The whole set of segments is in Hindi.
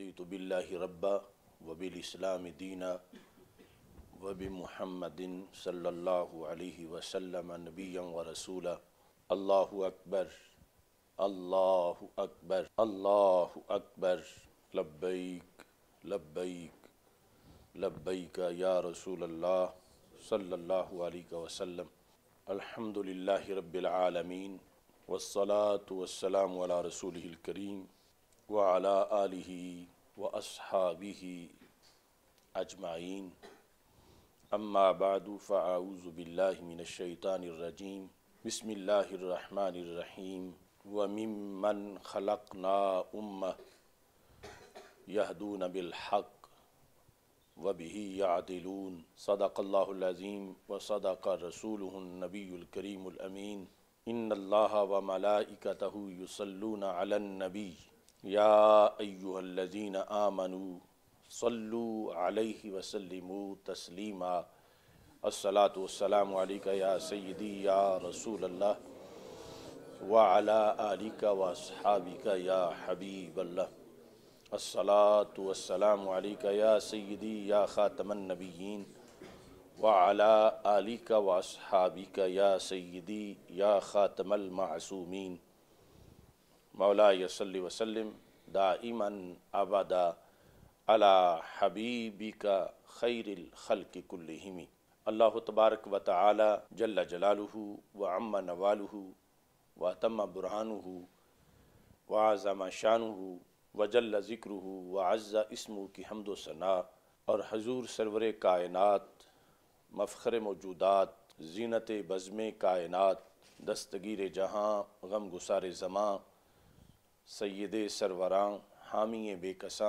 रदीत बिल्ला रब्बा वबिल इस्लाम दीना वबी महमदिन सल्ला वसलम नबीम व रसूला अल्लाह अकबर अल्लाह अकबर अल्लाह अकबर लब्बैक लब्बैक लब्बैक या रसूल अल्लाह सल्लल्लाहु अलैहि वसल्लम अल्हम्दुलिल्लाहि रब्बिल आलमीन वस्सलातु वस्सलामु अला रसूलिहिल करीम वाला आलि व असहाबी अजमाइन अम्माबाद फ़ाऊज़बिल्लिमिनशैतानरजीम बसमीम वमिमन ख़लक ना उम यहदून बिलहक वबी यादिलून सदाक़ल्लाज़ीम व सदाक रसूल नबीकरीमीन इन अल्लाह व मलाइकतहु युसलून अलनबी या अयुहल्लिन आमनु सल्लु अलैहि वसल्लम तस्लीमा अस्सलात वसलाम या सैदी या रसूल अल्लाह वाला आलिका वसहाबिका या हबीब अल्लाह अस्सलात वसलाम या सैदी या ख़ातमन नबीन वाला आलिका वसहाबिका या सैदी या ख़ातमल मासूमीन मौला यसली वसलम दाइमन आबादा अला हबीबी का खैरिल खल की कुल्लहिमी अल्लाह तबारक व तला जल जलालहू व अम्मा नवालहू व तम बुरहानहू व शान हो व जल्ला ज़िक्रहू व अज़ा इसमू की हमदोसना और हजूर सरवर कायनत मफ़र मौजूदात जीनत बज़म कायनत दस्तगीर जहाँ गम गुसार ज़मां सैद सरवरा हामी बेकसा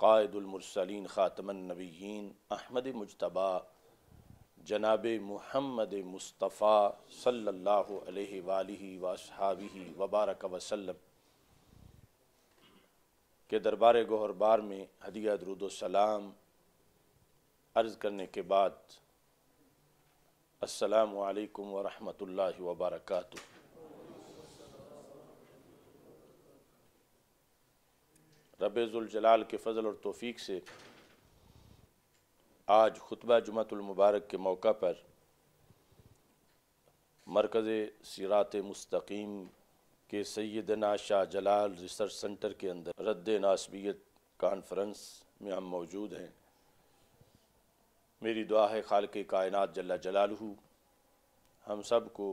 कायदुलमरसलिन ख़ातमनबीन अहमद मुशतबा जनाब महमद मुस्तफ़ा सल्ला वसहाबी वबारक वसलम के दरबार गहरबार में हदिया दरुदोसलाम अर्ज़ करने के बाद असलकम वरहमल वबरकू तबेज़ुलजलाल के फ़जल और तोफ़ी से आज खुतबा जुमतुलमबारक के मौका पर मरकज़ सिरात मुस्तकीम के सैदना शाह जलाल रिसर्च सेंटर के अंदर रद्द नासबियत कॉन्फ्रेंस में हम मौजूद हैं मेरी दुआ है खाल के कायनत जल्ला जलालहू हम सब को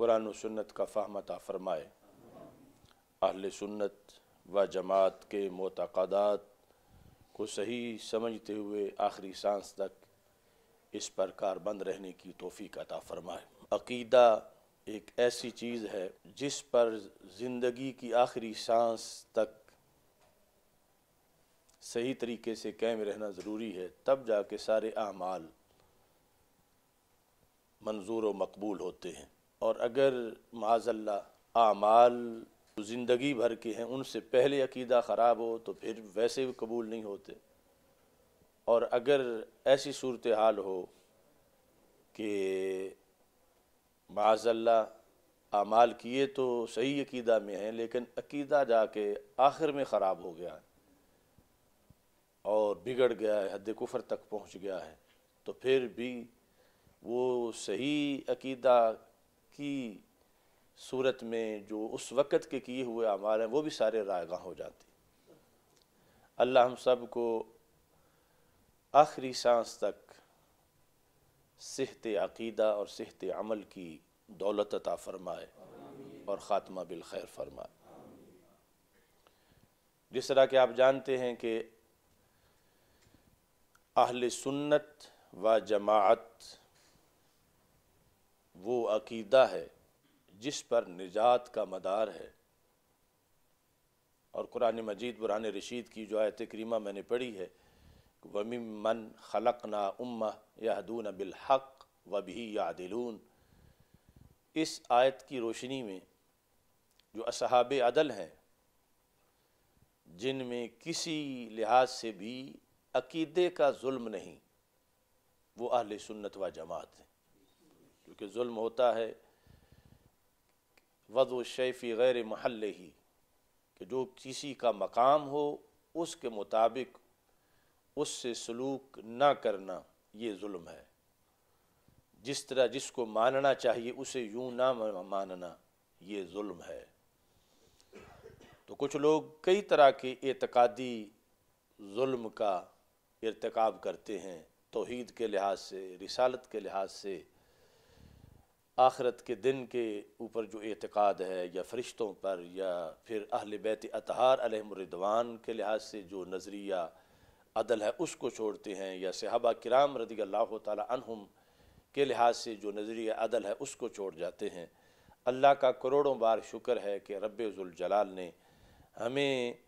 कुरान सुन्नत का फ़ाहमता फ़रमाए अहल सुन्नत व जमात के मतदात को सही समझते हुए आखिरी सांस तक इस पर कारबंद रहने की का अता फ़रमाए अकीदा एक ऐसी चीज़ है जिस पर ज़िंदगी की आखिरी सांस तक सही तरीके से कैम रहना ज़रूरी है तब जाके सारे अमाल मंजूर व मकबूल होते हैं और अगर माजल्ला आमाल ज़िंदगी भर के हैं उनसे पहले अकीदा ख़राब हो तो फिर वैसे भी कबूल नहीं होते और अगर ऐसी सूरत हाल हो कि माजल्ला आमाल किए तो सही अकीदा में हैं लेकिन अकीदा जाके आखिर में ख़राब हो गया है और बिगड़ गया है हद कुफर तक पहुंच गया है तो फिर भी वो सही अकीदा की सूरत में जो उस वक़्त के किए हुए अमाल हैं वो भी सारे रायगा हो जाते अल्लाह हम सब को आखिरी सांस तक सेहत अकीदा और सेहत अमल की दौलत अता फरमाए और ख़ात्मा बिलखैर फरमाए जिस तरह के आप जानते हैं कि अहल सुन्नत व जमात वो अकीदा है जिस पर निजात का मदार है और कुरान मजीद बुरान रशीद की जो आयत करीमा मैंने पढ़ी है वमी मन खलक ना उम्मा यहदून बिलहक भी यादिलून इस आयत की रोशनी में जो असहाब अदल हैं जिनमें किसी लिहाज से भी अकीदे का जुल्म नहीं वो अहल सुन्नत व जमात हैं क्योंकि जुल्म होता है वद शैफ़ी गैर महल ही कि जो किसी का मकाम हो उसके मुताबिक उससे सलूक ना करना ये जुल्म है जिस तरह जिसको मानना चाहिए उसे यूं ना मानना ये जुल्म है तो कुछ लोग कई तरह के एतकादी जुल्म का इरतकब करते हैं तोहद के लिहाज से रिसालत के लिहाज से आखरत के दिन के ऊपर जो एतक़ाद है या फ़रिश्तों पर या फिर अहल बैत अतहार अलहमरिदवान के लिहाज से जो नज़रिया अदल है उसको छोड़ते हैं या सहाबा किराम रदी अल्लाह तहम के लिहाज से जो नज़रिया अदल है उसको छोड़ जाते हैं अल्लाह का करोड़ों बार शुक्र है कि रबाल ने हमें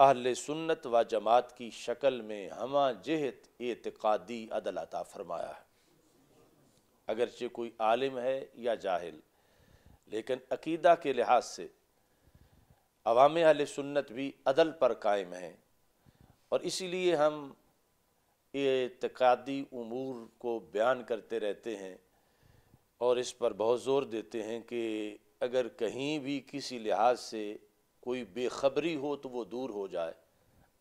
अहल सुन्नत व जमात की शक्ल में हम जहत एतकादी अदल अता फ़रमाया है अगरचे कोई आलिम है या जाहिल लेकिन अकीदा के लिहाज से अवाम अल सुन्नत भी अदल पर कायम हैं और इसीलिए हम एतकादी अमूर को बयान करते रहते हैं और इस पर बहुत ज़ोर देते हैं कि अगर कहीं भी किसी लिहाज से कोई बेखबरी हो तो वो दूर हो जाए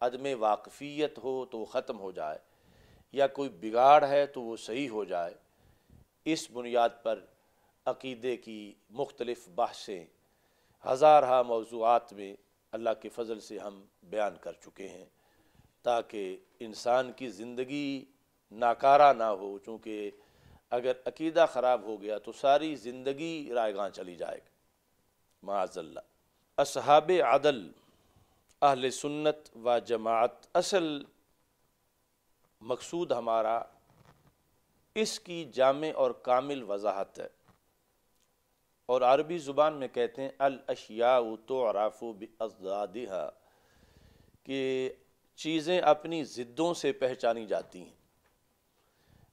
अदम वाकफ़ियत हो तो ख़त्म हो जाए या कोई बिगाड़ है तो वो सही हो जाए इस बुनियाद पर अकीदे की मुख्तलफ़ बहसें हज़ारहा मौजूद में अल्लाह के फ़जल से हम बयान कर चुके हैं ताकि इंसान की ज़िंदगी नाकारा ना हो चूँकि अगर अकीदा ख़राब हो गया तो सारी ज़िंदगी रायगां चली जाएगी माजल्ला असहाब आदल अहल सुन्नत व जमात असल मकसूद हमारा इसकी जाम और कामिल वजाहत है और अरबी ज़ुबान में कहते हैं अल अशिया तो अराफ़ु बजदादा कि चीज़ें अपनी ज़िद्दों से पहचानी जाती हैं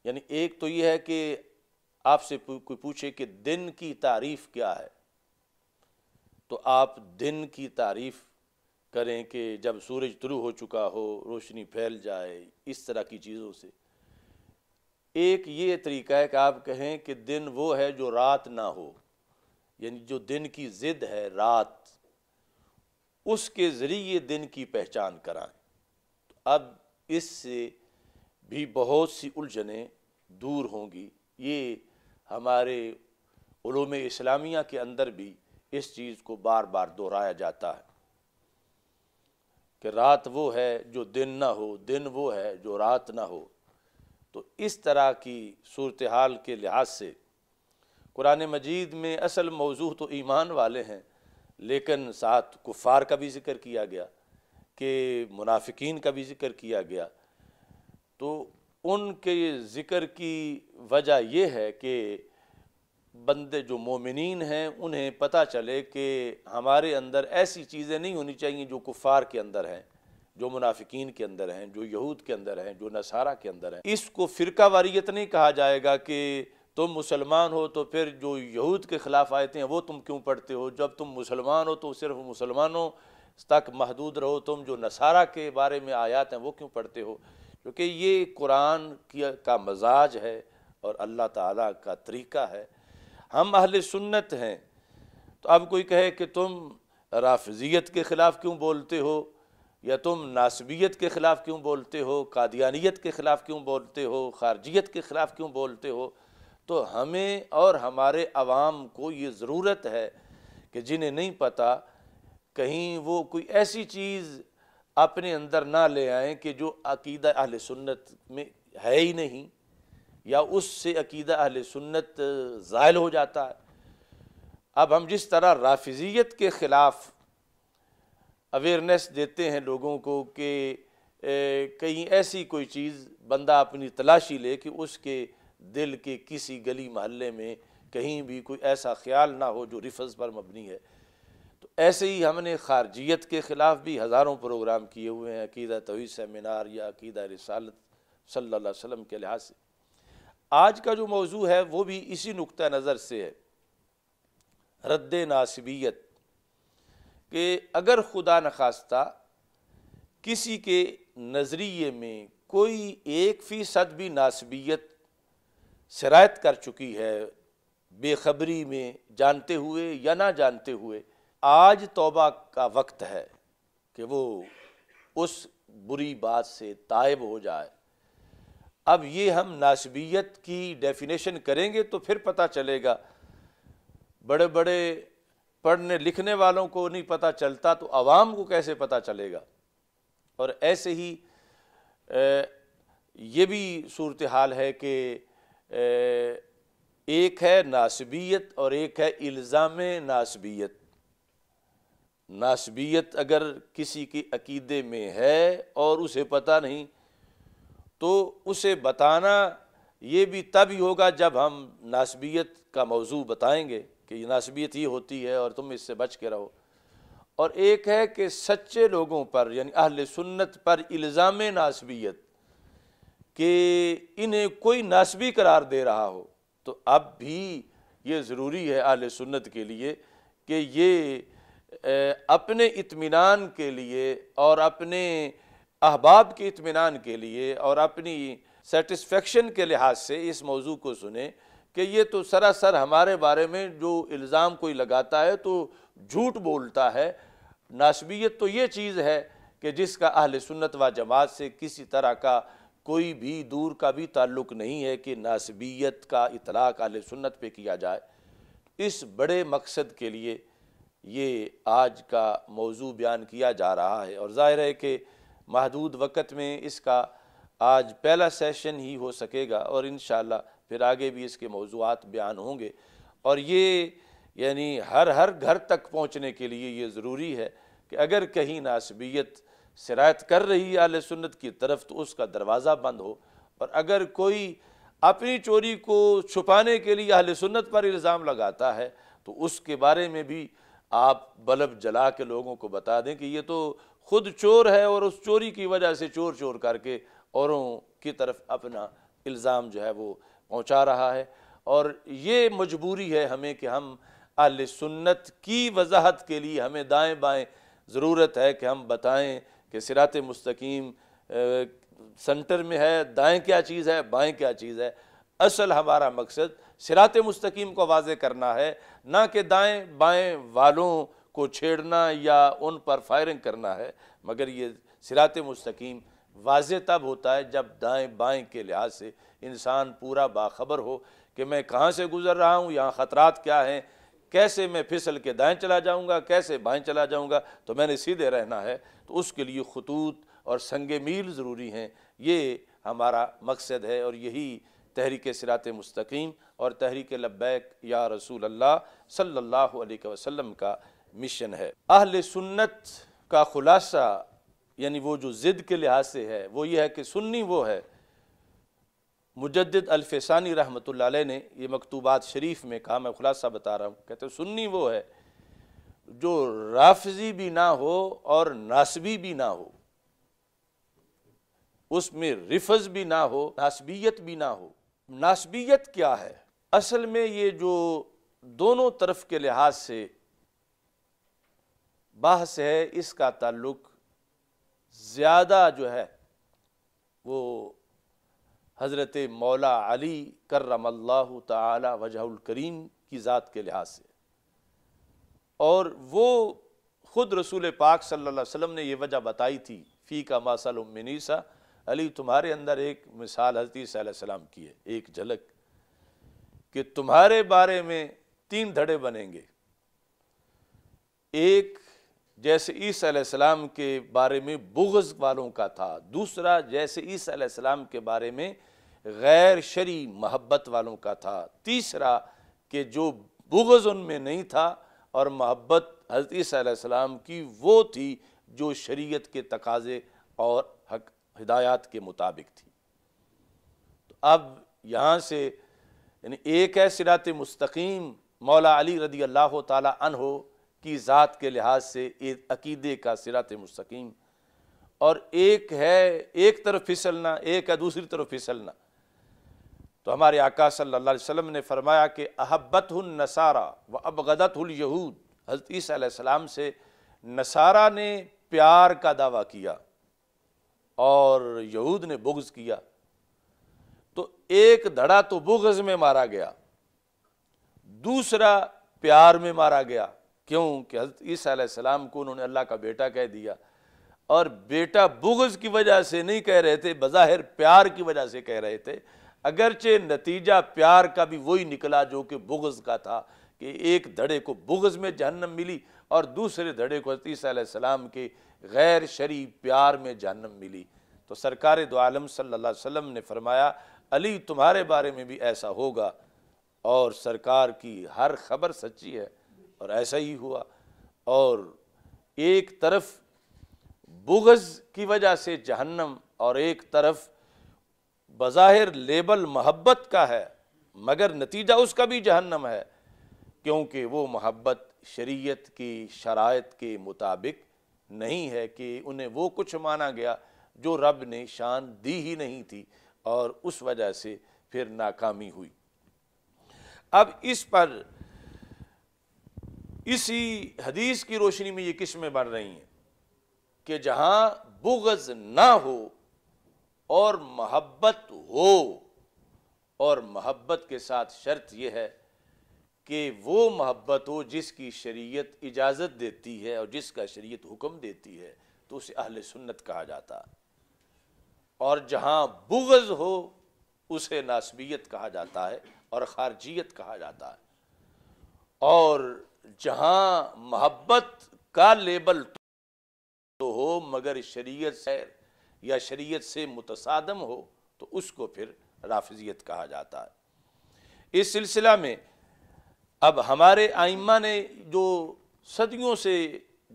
यानी एक तो यह है कि आपसे कोई पूछे कि दिन की तारीफ़ क्या है तो आप दिन की तारीफ़ करें कि जब सूरज शुरू हो चुका हो रोशनी फैल जाए इस तरह की चीज़ों से एक ये तरीका है कि आप कहें कि दिन वो है जो रात ना हो यानी जो दिन की ज़िद है रात उसके ज़रिए दिन की पहचान कराएं तो अब इससे भी बहुत सी उलझने दूर होंगी ये हमारे उलूम इस्लामिया के अंदर भी इस चीज़ को बार बार दोहराया जाता है कि रात वो है जो दिन ना हो दिन वो है जो रात ना हो तो इस तरह की सूरत हाल के लिहाज से कुरान मजीद में असल मौजू तो ईमान वाले हैं लेकिन साथ कुफ़ार का भी जिक्र किया गया कि मुनाफिकीन का भी जिक्र किया गया तो उनके ज़िक्र की वजह यह है कि बंदे जो मोमिन हैं उन्हें पता चले कि हमारे अंदर ऐसी चीज़ें नहीं होनी चाहिए जो कुफ़ार के अंदर हैं जो मुनाफिकीन के अंदर हैं जो यहूद के अंदर हैं जो नसारा के अंदर हैं इसको फ़िरका वारियत नहीं कहा जाएगा कि तुम मुसलमान हो तो फिर जो यहूद के ख़िलाफ़ आए थे वो तुम क्यों पढ़ते हो जब तुम मुसलमान हो तो सिर्फ मुसलमानों तक महदूद रहो तुम जो नसारा के बारे में आयात हैं वो क्यों पढ़ते हो क्योंकि ये कुरान का मजाज है और अल्लाह ताला का तरीका है हम अहल सुन्नत हैं तो अब कोई कहे कि तुम राफजियत के ख़िलाफ़ क्यों बोलते हो या तुम नासबियत के ख़िलाफ़ क्यों बोलते हो कादियानियत के ख़िलाफ़ क्यों बोलते हो खारजियत के ख़िलाफ़ क्यों बोलते हो तो हमें और हमारे आवाम को ये ज़रूरत है कि जिन्हें नहीं पता कहीं वो कोई ऐसी चीज़ अपने अंदर ना ले आएँ कि जो अकीदा अहल सुन्नत में है ही नहीं या उससे अकीदा अहल सुन्नत ज़ायल हो जाता है अब हम जिस तरह राफिजियत के ख़िलाफ़ अवेयरनेस देते हैं लोगों को कि कहीं ऐसी कोई चीज़ बंदा अपनी तलाशी ले कि उसके दिल के किसी गली महल्ले में कहीं भी कोई ऐसा ख्याल ना हो जो रिफज पर मबनी है तो ऐसे ही हमने खारजियत के ख़िलाफ़ भी हज़ारों प्रोग्राम किए हुए हैं अकीदा तवी सेमिनार या अकीदा रसालत सल्ला वसम के लिहाज से आज का जो मौजू है वो भी इसी नुक़ नज़र से है रद्द नासबियत कि अगर खुदा नखास्ता किसी के नज़रिए में कोई एक फ़ीसद भी नासबियत शरात कर चुकी है बेखबरी में जानते हुए या ना जानते हुए आज तोबा का वक्त है कि वो उस बुरी बात से तायब हो जाए अब ये हम नासबियत की डेफिनेशन करेंगे तो फिर पता चलेगा बड़े बड़े पढ़ने लिखने वालों को नहीं पता चलता तो आवाम को कैसे पता चलेगा और ऐसे ही ये भी सूरत हाल है कि एक है नासबियत और एक है इल्ज़ाम नासबियत नासबियत अगर किसी के अकीदे में है और उसे पता नहीं तो उसे बताना ये भी तभी होगा जब हम नासबियत का मौजू बताएंगे कि मुनासिबियत ही होती है और तुम इससे बच के रहो और एक है कि सच्चे लोगों पर यानी अहल सुन्नत पर इल्ज़ाम नासबियत कि इन्हें कोई नासबी करार दे रहा हो तो अब भी ये ज़रूरी है अहल सुन्नत के लिए कि ये अपने इत्मीनान के लिए और अपने अहबाब के इत्मीनान के लिए और अपनी सेटिस्फेक्शन के लिहाज से इस मौजू को सुने कि ये तो सरासर हमारे बारे में जो इल्ज़ाम कोई लगाता है तो झूठ बोलता है नासबियत तो ये चीज़ है कि जिसका अहल सुन्नत व जमात से किसी तरह का कोई भी दूर का भी ताल्लुक नहीं है कि नासबियत का इतलाक़ अहल सुन्नत पे किया जाए इस बड़े मकसद के लिए ये आज का मौजू बयान किया जा रहा है और ज़ाहिर है कि महदूद वक़्त में इसका आज पहला सेशन ही हो सकेगा और इन फिर आगे भी इसके मौजूद बयान होंगे और ये यानी हर हर घर तक पहुँचने के लिए ये ज़रूरी है कि अगर कहीं नासबियत शरात कर रही है आल सुन्नत की तरफ तो उसका दरवाज़ा बंद हो और अगर कोई अपनी चोरी को छुपाने के लिए अहल सुन्नत पर इल्ज़ाम लगाता है तो उसके बारे में भी आप बल्ब जला के लोगों को बता दें कि ये तो खुद चोर है और उस चोरी की वजह से चोर चोर करके औरों की तरफ अपना इल्ज़ाम जो है वो पहुँचा रहा है और ये मजबूरी है हमें कि हम अल सुन्नत की वजाहत के लिए हमें दाएँ बाएँ ज़रूरत है कि हम बताएँ कि सिरात मस्तकीम सेंटर में है दाएँ क्या चीज़ है बाएँ क्या चीज़ है असल हमारा मकसद सिरात मस्तकीम को वाज करना है ना कि दाएँ बाएँ वालों को छेड़ना या उन पर फायरिंग करना है मगर ये सिरात मस्तकीम वाज तब होता है जब दाएँ बाएँ के लिहाज से इंसान पूरा बाखबर हो कि मैं कहाँ से गुज़र रहा हूँ यहाँ ख़तरात क्या हैं कैसे मैं फिसल के दाएँ चला जाऊँगा कैसे बाएँ चला जाऊँगा तो मैंने सीधे रहना है तो उसके लिए खतूत और संग मील ज़रूरी हैं ये हमारा मकसद है और यही तहरीक सिरात मस्तकीम और तहरीक लब्बैक या रसूल अल्लाह अलैहि वसल्लम का मिशन है अहल सुन्नत का ख़ुलासा यानी वो जो ज़िद के लिहाज से है वो ये है कि सुन्नी वो है मुजद अलफ़ानी रहमत ने ये मकतूबात शरीफ में कहा मैं खुलासा बता रहा हूँ कहते सुन्नी वो है जो राफजी भी ना हो और नासबी भी ना हो उसमें रिफज भी ना हो नासबियत भी ना हो नासबियत क्या है असल में ये जो दोनों तरफ के लिहाज से बहस है इसका ताल्लुक ज़्यादा जो है वो हज़रत मौला अली करमल्लाह ताला वजहुल करीम की ज़ात के लिहाज से और वो ख़ुद रसूल पाक सल्लल्लाहु अलैहि वसल्लम ने यह वजह बताई थी फ़ी का मासल उमिनीसा अली तुम्हारे अंदर एक मिसाल हजरत सलाम की है एक झलक कि तुम्हारे बारे में तीन धड़े बनेंगे एक जैसे ईसीम के बारे में बुगज़ वालों का था दूसरा जैसे ईसीम के बारे में गैर शरी मोहब्बत वालों का था तीसरा कि जो बुगज़ उनमें नहीं था और मोहब्बत हजरत सलाम की वो थी जो शरीयत के तकाजे और हक हिदायत के मुताबिक थी तो अब यहाँ से यानी एक है सिरात मुस्तकीम मौला अली रदी अल्लाह तहो की ज़ात के लिहाज से एक अकीदे का सिरात मुस्तकीम और एक है एक तरफ फिसलना एक है दूसरी तरफ फिसलना तो हमारे आका सल्लल्लाहु अलैहि वसल्लम ने फरमाया कि अहब्बत नसारा व अबगदत यहूद हजरत सलाम से नसारा ने प्यार का दावा किया और यहूद ने बुग्ज़ किया तो एक धड़ा तो बुग्ज़ में मारा गया दूसरा प्यार में मारा गया क्यों कि हजरत सलाम को उन्होंने अल्लाह का बेटा कह दिया और बेटा बुग्ज़ की वजह से नहीं कह रहे थे बज़ाहिर प्यार की वजह से कह रहे थे अगरचे नतीजा प्यार का भी वही निकला जो कि बुगज़ का था कि एक धड़े को बुगज़ में जहन्नम मिली और दूसरे धड़े को हतीसम के गैर शरी प्यार में जहन्नम मिली तो सरकार दो आलम सल्ला वसम ने फरमाया अली तुम्हारे बारे में भी ऐसा होगा और सरकार की हर खबर सच्ची है और ऐसा ही हुआ और एक तरफ बुगज़ की वजह से जहन्नम और एक तरफ बज़ाहिर लेबल मोहब्बत का है मगर नतीजा उसका भी जहन्नम है क्योंकि वो मोहब्बत शरीयत की शरात के मुताबिक नहीं है कि उन्हें वो कुछ माना गया जो रब ने शान दी ही नहीं थी और उस वजह से फिर नाकामी हुई अब इस पर इसी हदीस की रोशनी में ये किस्में बढ़ रही हैं कि जहाँ बुगज़ ना हो और मोहब्बत हो और मोहब्बत के साथ शर्त यह है कि वो मोहब्बत हो जिसकी शरीयत इजाज़त देती है और जिसका शरीयत हुक्म देती है तो उसे अहल सुन्नत कहा जाता और जहाँ बुगज़ हो उसे नासबियत कहा जाता है और खारजियत कहा जाता है और जहाँ मोहब्बत का लेबल तो हो मगर शरीयत से या शरीयत से मुतसादम हो तो उसको फिर राफजियत कहा जाता है इस सिलसिला में अब हमारे आइमा ने जो सदियों से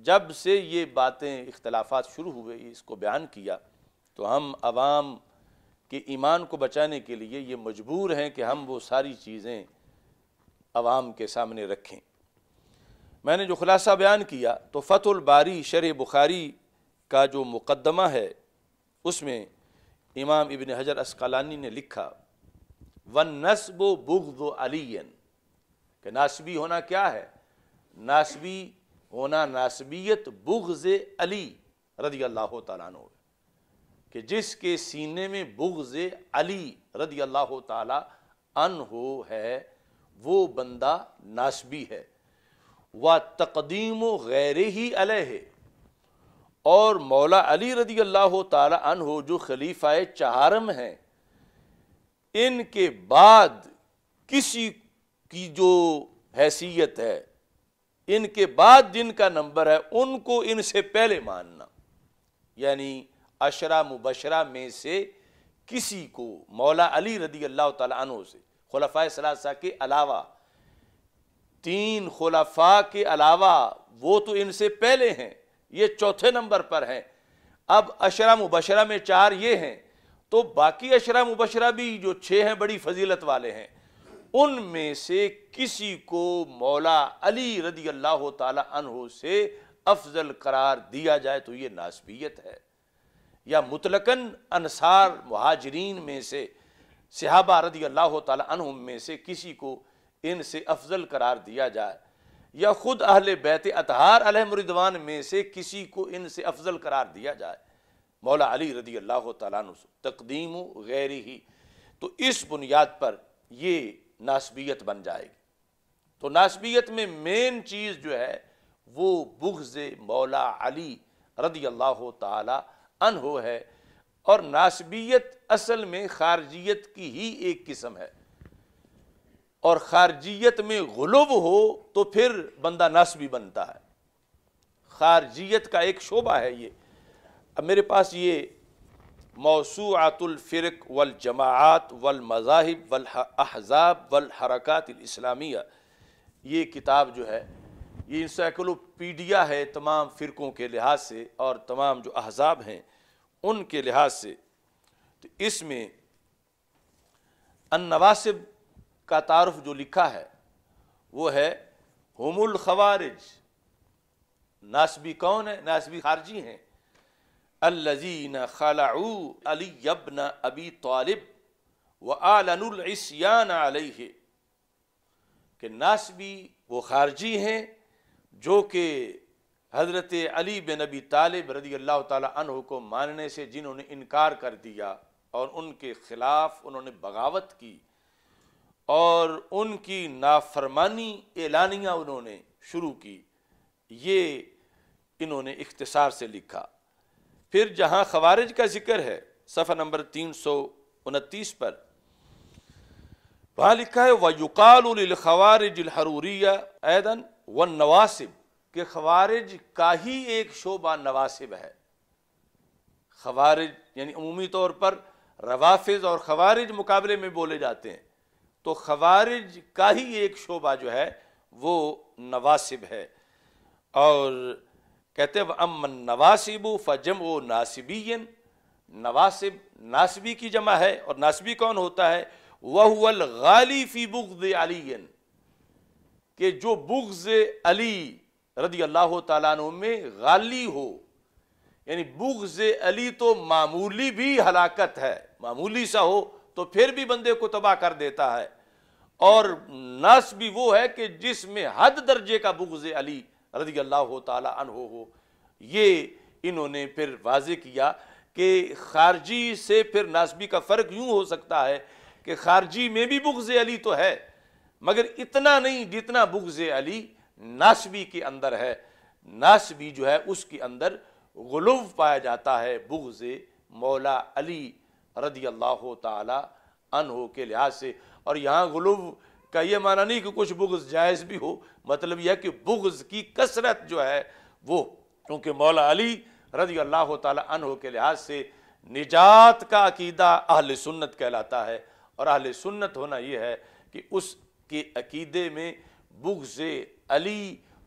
जब से ये बातें इख्तलाफात शुरू हुए इसको बयान किया तो हम आवाम के ईमान को बचाने के लिए ये मजबूर हैं कि हम वो सारी चीज़ें आवाम के सामने रखें मैंने जो खुलासा बयान किया तो फ़तुल बारी शर बुखारी का जो मुकदमा है उसमें इमाम इबन हजर असकलानी ने लिखा वन नस्ब बुगद अलियन के नासबी होना क्या है नासबी होना नासबियत बुगज अली रदी अल्लाह तु कि जिसके सीने में बुगज अली रदी अल्लाह तन हो है वो बंदा नासबी है व तकदीम गैर ही अलह है और मौला अली रदी अल्लाह तन हो जो खलीफ़ा चहारम हैं इनके बाद किसी की जो हैसियत है इनके बाद जिनका नंबर है उनको इनसे पहले मानना यानी अशरा मुबशरा में से किसी को मौला अली रदी अल्लाह तु से खलफा सलासा के अलावा तीन खलफा के अलावा वो तो इनसे पहले हैं ये चौथे नंबर पर हैं अब अशरा मुबशरा में चार ये हैं तो बाकी अशरा मुबशरा भी जो छः हैं बड़ी फजीलत वाले हैं उनमें से किसी को मौला अली रदी अल्लाह तहो से अफजल करार दिया जाए तो ये नासबियत है या मुतलकन अनसार महाजरीन में से सिहाबा रदी अल्लाह तहों में से किसी को इनसे अफजल करार दिया जाए या ख़ुद अहल बैत अतहार अलहमरिदवान में से किसी को इनसे अफजल करार दिया जाए मौला अली रदी अल्लाह तकदीम गैर ही तो इस बुनियाद पर यह नासबियत बन जाएगी तो नासबियत में मेन चीज़ जो है वो बुग्ज़ मौला अली रदी अल्लाह तन हो है और नासबियत असल में खारजियत की ही एक किस्म है और खारजियत में गलब हो तो फिर बंदा नस भी बनता है खारजियत का एक शोबा है ये अब मेरे पास ये मौसूआतुलफ़िरक वल जमात वल मज़ाहिब वल अहजाब वल इस्लामिया ये किताब जो है ये इंसाइक्लोपीडिया है तमाम फ़िरक़ों के लिहाज से और तमाम जो अहजाब हैं उनके लिहाज से तो इसमें अनवासिब का तारफ़ जो लिखा है वो है हमुल खवारिज नासबी कौन है नासबी खारजी हैं अल्लजीन खलाऊ अली यबन अबी तालिब व आलनसियान अलह के नासबी वो खारजी हैं जो कि हज़रत अली बिन नबी तालिब रदी अल्लाह तन को मानने से जिन्होंने इनकार कर दिया और उनके ख़िलाफ़ उन्होंने बगावत की और उनकी नाफरमानी एलानिया उन्होंने शुरू की ये इन्होंने इख्तसार से लिखा फिर जहाँ खवारिज का जिक्र है सफ़ा नंबर तीन सौ उनतीस पर वहाँ लिखा है वयुकालखवारजहरूरिया एदन व नवासिब के खवारिज का ही एक शोबा नवासिब है खवारिज यानी अमूमी तौर पर रवाफिज और खवारिज मुकाबले में बोले जाते हैं तो खवारिज का ही एक शोबा जो है वो नवासिब है और कहते अमन नवासिब फ़जम व नासिबियन नवासिब नासिबी की जमा है और नासिबी कौन होता है वह गाली फ़ी बुग्ज अलियन के जो बुग्ज अली रदी अल्लाह तु में गाली हो यानी बुग्ज अली तो मामूली भी हलाकत है मामूली सा हो तो फिर भी बंदे को तबाह कर देता है और नस भी वो है कि जिसमें हद दर्जे का बुगज अली रजी अल्लाह तन हो हो ये इन्होंने फिर वाज किया कि खारजी से फिर नासबी का फ़र्क यूँ हो सकता है कि खारजी में भी बुगज अली तो है मगर इतना नहीं जितना बुगज अली नासबी के अंदर है नासबी जो है उसके अंदर गुलव पाया जाता है बुगज मौला अली रदी अल्लाह तन हो के लिहाज से और यहाँ गुलूब का ये माना नहीं कि कुछ बुग्ज जायज़ भी हो मतलब यह कि बुग्ज की कसरत जो है वो क्योंकि मौला अली रजी अल्लाह तह के लिहाज से निजात का अकीदा अहल सुन्नत कहलाता है और अहल सुन्नत होना यह है कि उसके अकीदे में बुग्ज अली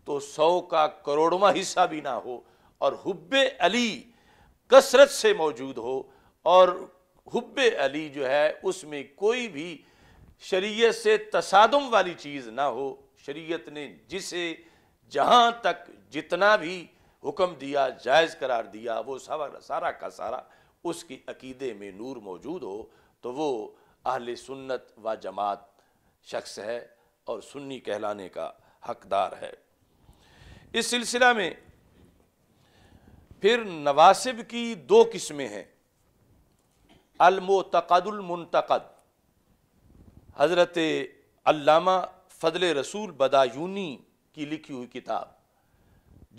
तो सौ का करोड़वा हिस्सा भी ना हो और हुब अली कसरत से मौजूद हो और हुब अली जो है उसमें कोई भी शरीयत से तसादम वाली चीज़ ना हो शरीयत ने जिसे जहाँ तक जितना भी हुक्म दिया जायज़ करार दिया वो सारा सारा का सारा उसके अकीदे में नूर मौजूद हो तो वो अहल सुन्नत व जमात शख्स है और सुन्नी कहलाने का हकदार है इस सिलसिला में फिर नवासिब की दो किस्में हैं अलमोतकदुलमतकद हज़रत अल्लामा फ़जल रसूल बदायूनी की लिखी हुई किताब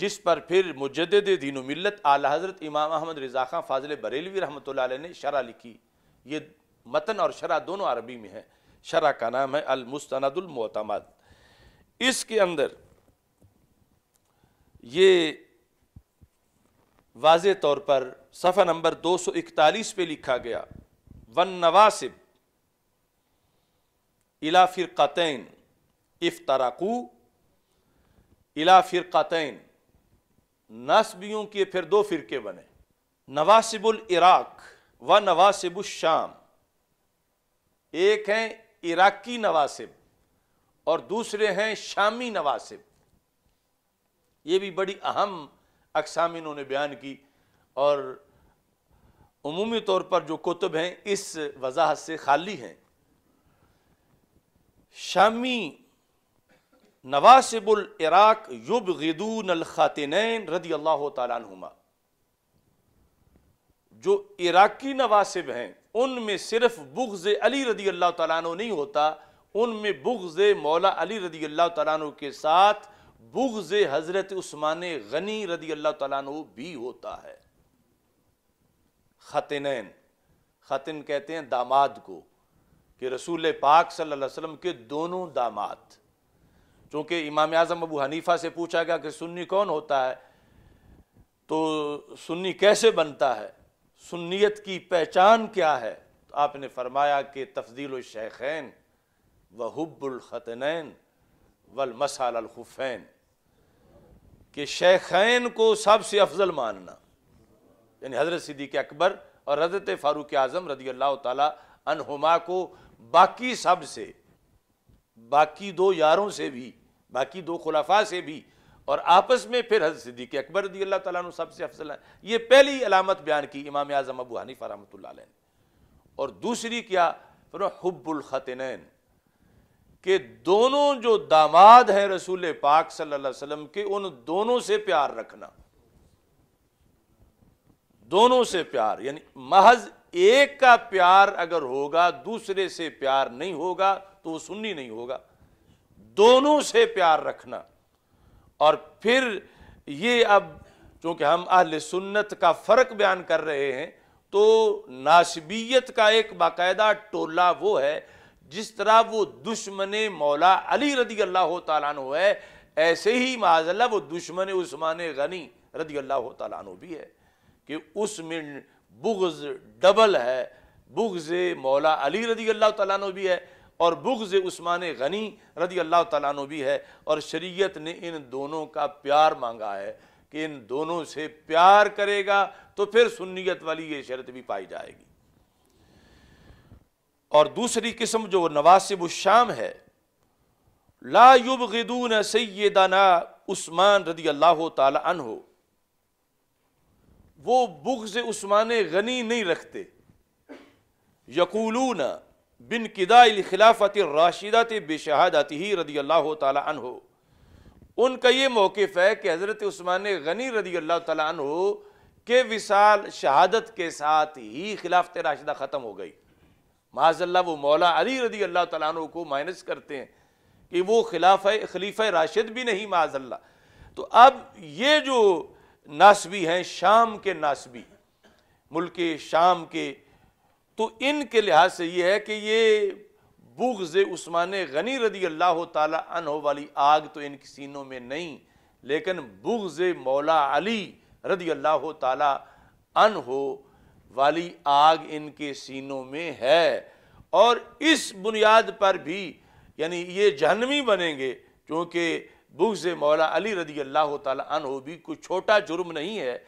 जिस पर फिर मुजद दीन मिलत आला हज़रत इमाम अहमद रज़ा खां फाजिल बरेलवी रहमत ने शरा लिखी ये मतन और शरा दोनों अरबी में है शरा का नाम है अलमुस्तनदुलमतमद इसके अंदर ये वाज तौर पर सफ़ा नंबर दो सौ इकतालीस पर लिखा गया वन नवासिब इला इफ़ तराकू इला कतैन नस्बियों के फिर दो फ़िरके बने नवासिबुल इराक व नवासिबुल शाम एक हैं इराकी नवासिब और दूसरे हैं शामी नवासिब ये भी बड़ी अहम अकसाम इन्होंने बयान की और अमूमी तौर पर जो कुतुब हैं इस वजाहत से खाली हैं शामी नवासिबुल इराक युब गिदून अलखातिन रदी अल्लाह तुमा जो इराकी नवासिब हैं उनमें सिर्फ बुग्ज़ अली रदी अल्लाह तु नहीं होता उनमें बुग्ज़ मौला अली रदी अल्लाह तु के साथ बुग्ज़ हज़रत उस्मान गनी रदी अल्लाह तु भी होता है ख़तनैन खातिन कहते हैं दामाद को कि रसूल पाक सल्लल्लाहु अलैहि वसल्लम के दोनों दामाद चूँकि इमाम आज़म अबू हनीफ़ा से पूछा गया कि सुन्नी कौन होता है तो सुन्नी कैसे बनता है सुन्नीत की पहचान क्या है तो आपने फरमाया कि तफजील शेखैन व हब्बुलखतनैन वलमसालखुफैन कि शेखैन को सबसे अफजल मानना यानी हज़रत सिद्दीक अकबर और हज़रत फ़ारूक आज़म रदी अल्लाह तुमा को बाकी सब से बाकी दो यारों से भी बाकी दो खुलाफा से भी और आपस में फिर हजरत सिद्दीक अकबर रदी अल्लाह तला सबसे अफसल ये पहली अलामत बयान की इमाम आजम अबू हनीफ रहमत और दूसरी क्या खतन के दोनों जो दामाद हैं रसूल पाक सल्लल्लाहु अलैहि वसल्लम के उन दोनों से प्यार रखना दोनों से प्यार यानी महज एक का प्यार अगर होगा दूसरे से प्यार नहीं होगा तो वो सुन्नी नहीं होगा दोनों से प्यार रखना और फिर ये अब चूंकि हम अहल सुन्नत का फ़र्क बयान कर रहे हैं तो नासबियत का एक बाकायदा टोला वो है जिस तरह वो दुश्मन मौला अली रदी अल्लाह तु है ऐसे ही माजल्ला वो दुश्मन उस्मान गनी रदी अल्लाह तु भी है कि उसमें बुग्ज़ डबल है बुग्ज़ मौला अली रजी अल्लाह तु भी है और बुग्ज़ उस्मान गनी रजी अल्लाह तु भी है और शरीयत ने इन दोनों का प्यार मांगा है कि इन दोनों से प्यार करेगा तो फिर सुन्नीत वाली ये शर्त भी पाई जाएगी और दूसरी किस्म जो नवासिब शाम है लायुब गदून सैदाना उस्मान रदी अल्लाह तन हो वो बुग्ज उस्मान गनी नहीं रखते यकूलून बिन किदा खिलाफत राशिदात बेशहादाती ही रदी अल्लाह तहो उनका ये मौकफ़ है कि हज़रत उस्मान गनी रदी अल्लाह हो के विशाल शहादत के साथ ही खिलाफत राशिदा ख़त्म हो गई माजल्ला वो मौला अली रदी अल्लाह तन को माइनस करते हैं कि वो खिलाफ खलीफ राशिद भी नहीं माजल्ला तो अब ये जो नासबी हैं शाम के नासबी मुल्क शाम के तो इनके लिहाज से ये है कि ये बुग्ज़ उस्मान गनी रदी अल्लाह तहो वाली आग तो इन सीनों में नहीं लेकिन बुग्ज़ मौला अली रदी अल्लाह तहो वाली आग इनके सीनों में है और इस बुनियाद पर भी यानी ये जहनवी बनेंगे क्योंकि बुग्ज मौला अली रदी अल्लाह हो भी कोई छोटा जुर्म नहीं है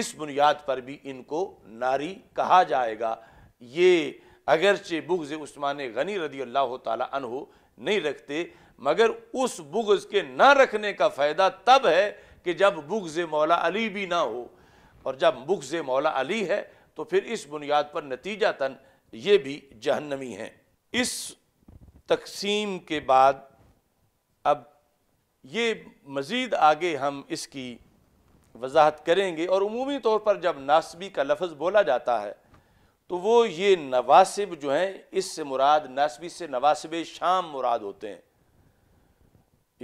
इस बुनियाद पर भी इनको नारी कहा जाएगा ये अगरचे बुग्ज उस्मान गनी रदी अल्लाह हो नहीं रखते मगर उस बुग्ज के ना रखने का फ़ायदा तब है कि जब बुग्ज मौला अली भी ना हो और जब बुग्ज मौला अली है तो फिर इस बुनियाद पर नतीजा तन ये भी जहन्नमी हैं इस तकसीम के बाद अब ये मज़ीद आगे हम इसकी वजाहत करेंगे और अमूमी तौर पर जब नासबी का लफ्ज़ बोला जाता है तो वो ये नवासिब जो हैं इससे मुराद नासबी से नवासिब शाम मुराद होते हैं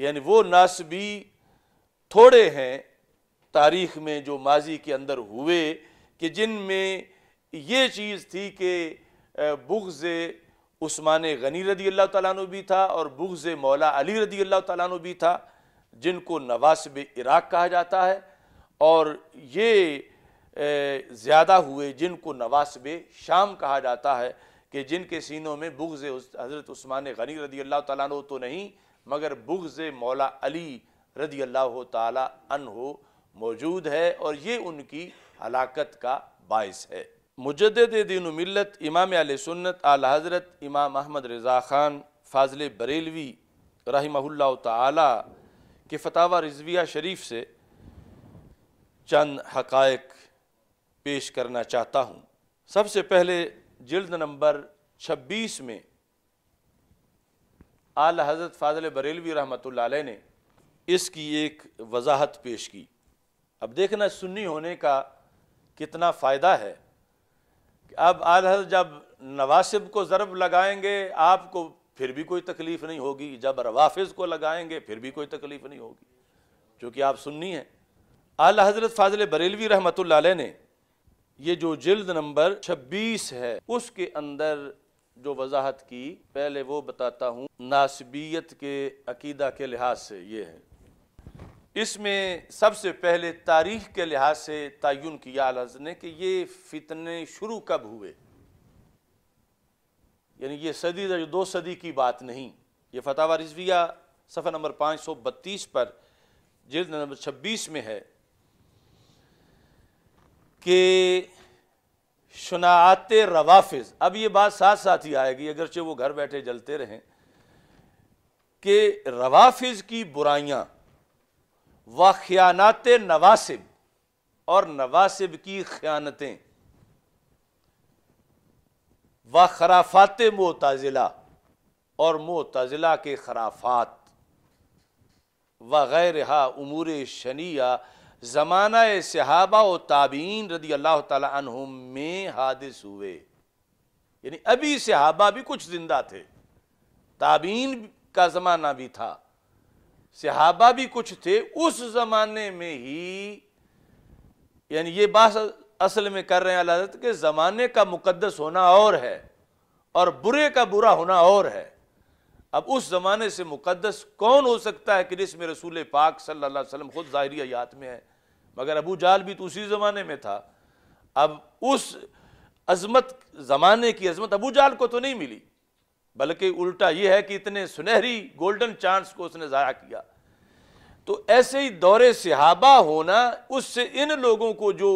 यानी वो नासबी थोड़े हैं तारीख में जो माजी के अंदर हुए कि जिन में ये चीज़ थी कि बुग्ज़ उस्मान गनी रदी अल्लाह तु भी था और बुग्ज़ मौला अली रदी अल्लाह तु भी था जिनको नवासब इराक़ कहा जाता है और ये ज़्यादा हुए जिनको नवासब शाम कहा जाता है कि जिनके सीनों में बुग्ज़ हज़रत उस्मान गनी रदी अल्लाह तु तो नहीं मगर बुग्ज़ मौला अली रदी अल्लाह तौजूद मौजूद है और ये उनकी हलाकत का बायस है दिन मिलत इमाम आल सुन्नत आल हज़रत इमाम अहमद रज़ा ख़ान फाजल बरेलवी रही ताला के फतावा रिजविया शरीफ से चंद हक पेश करना चाहता हूँ सबसे पहले जल्द नंबर छब्बीस में आल हज़रत फाजल बरेलवी रहमत ने इसकी एक वजाहत पेश की अब देखना सुन्नी होने का कितना फ़ायदा है अब अलहल जब नवासिब को ज़रब लगाएंगे आपको फिर भी कोई तकलीफ़ नहीं होगी जब रवाफिज़ को लगाएंगे फिर भी कोई तकलीफ़ नहीं होगी चूँकि आप सुननी हैं आला हज़रत फाजिल बरेलवी रहमत ने ये जो जल्द नंबर छब्बीस है उसके अंदर जो वजाहत की पहले वो बताता हूँ नासबियत के अकीदा के लिहाज से ये है इसमें सबसे पहले तारीख के लिहाज से तयन किया अलज ने कि ये फितने शुरू कब हुए यानी ये सदी जो दो सदी की बात नहीं ये फतावा रिजविया सफर नंबर पांच सौ बत्तीस पर जिल्द नंबर छब्बीस में है कि शनात रवाफिज अब ये बात साथ साथ ही आएगी अगरचे वो घर बैठे जलते रहें कि रवाफिज की बुराइयां व ख्यानात नवासिब और नवासिब की ख्यानतें व खराफात मोताजिला और मोतज़िला के खराफात व गैर हा उमूर शनिया ज़माना सहाबा व ताबीन रदी अल्लाह तुम में हादिस हुए यानी अभी सहाबा भी कुछ ज़िंदा थे ताबीन का ज़माना भी था सहाबा भी कुछ थे उस ज़माने में ही यानी ये बात असल में कर रहे हैं अल्लाह के ज़माने का मुकदस होना और है और बुरे का बुरा होना और है अब उस ज़माने से मुकदस कौन हो सकता है कि जिसमें रसूल पाक सल्लल्लाहु अलैहि वसल्लम खुद ज़ाहिर आयात में है मगर अबू जाल भी तो उसी ज़माने में था अब उस अजमत ज़माने की अजमत अबू जाल को तो नहीं मिली बल्कि उल्टा ये है कि इतने सुनहरी गोल्डन चांस को उसने ज़ाया किया तो ऐसे ही दौरे सिहाबा होना उससे इन लोगों को जो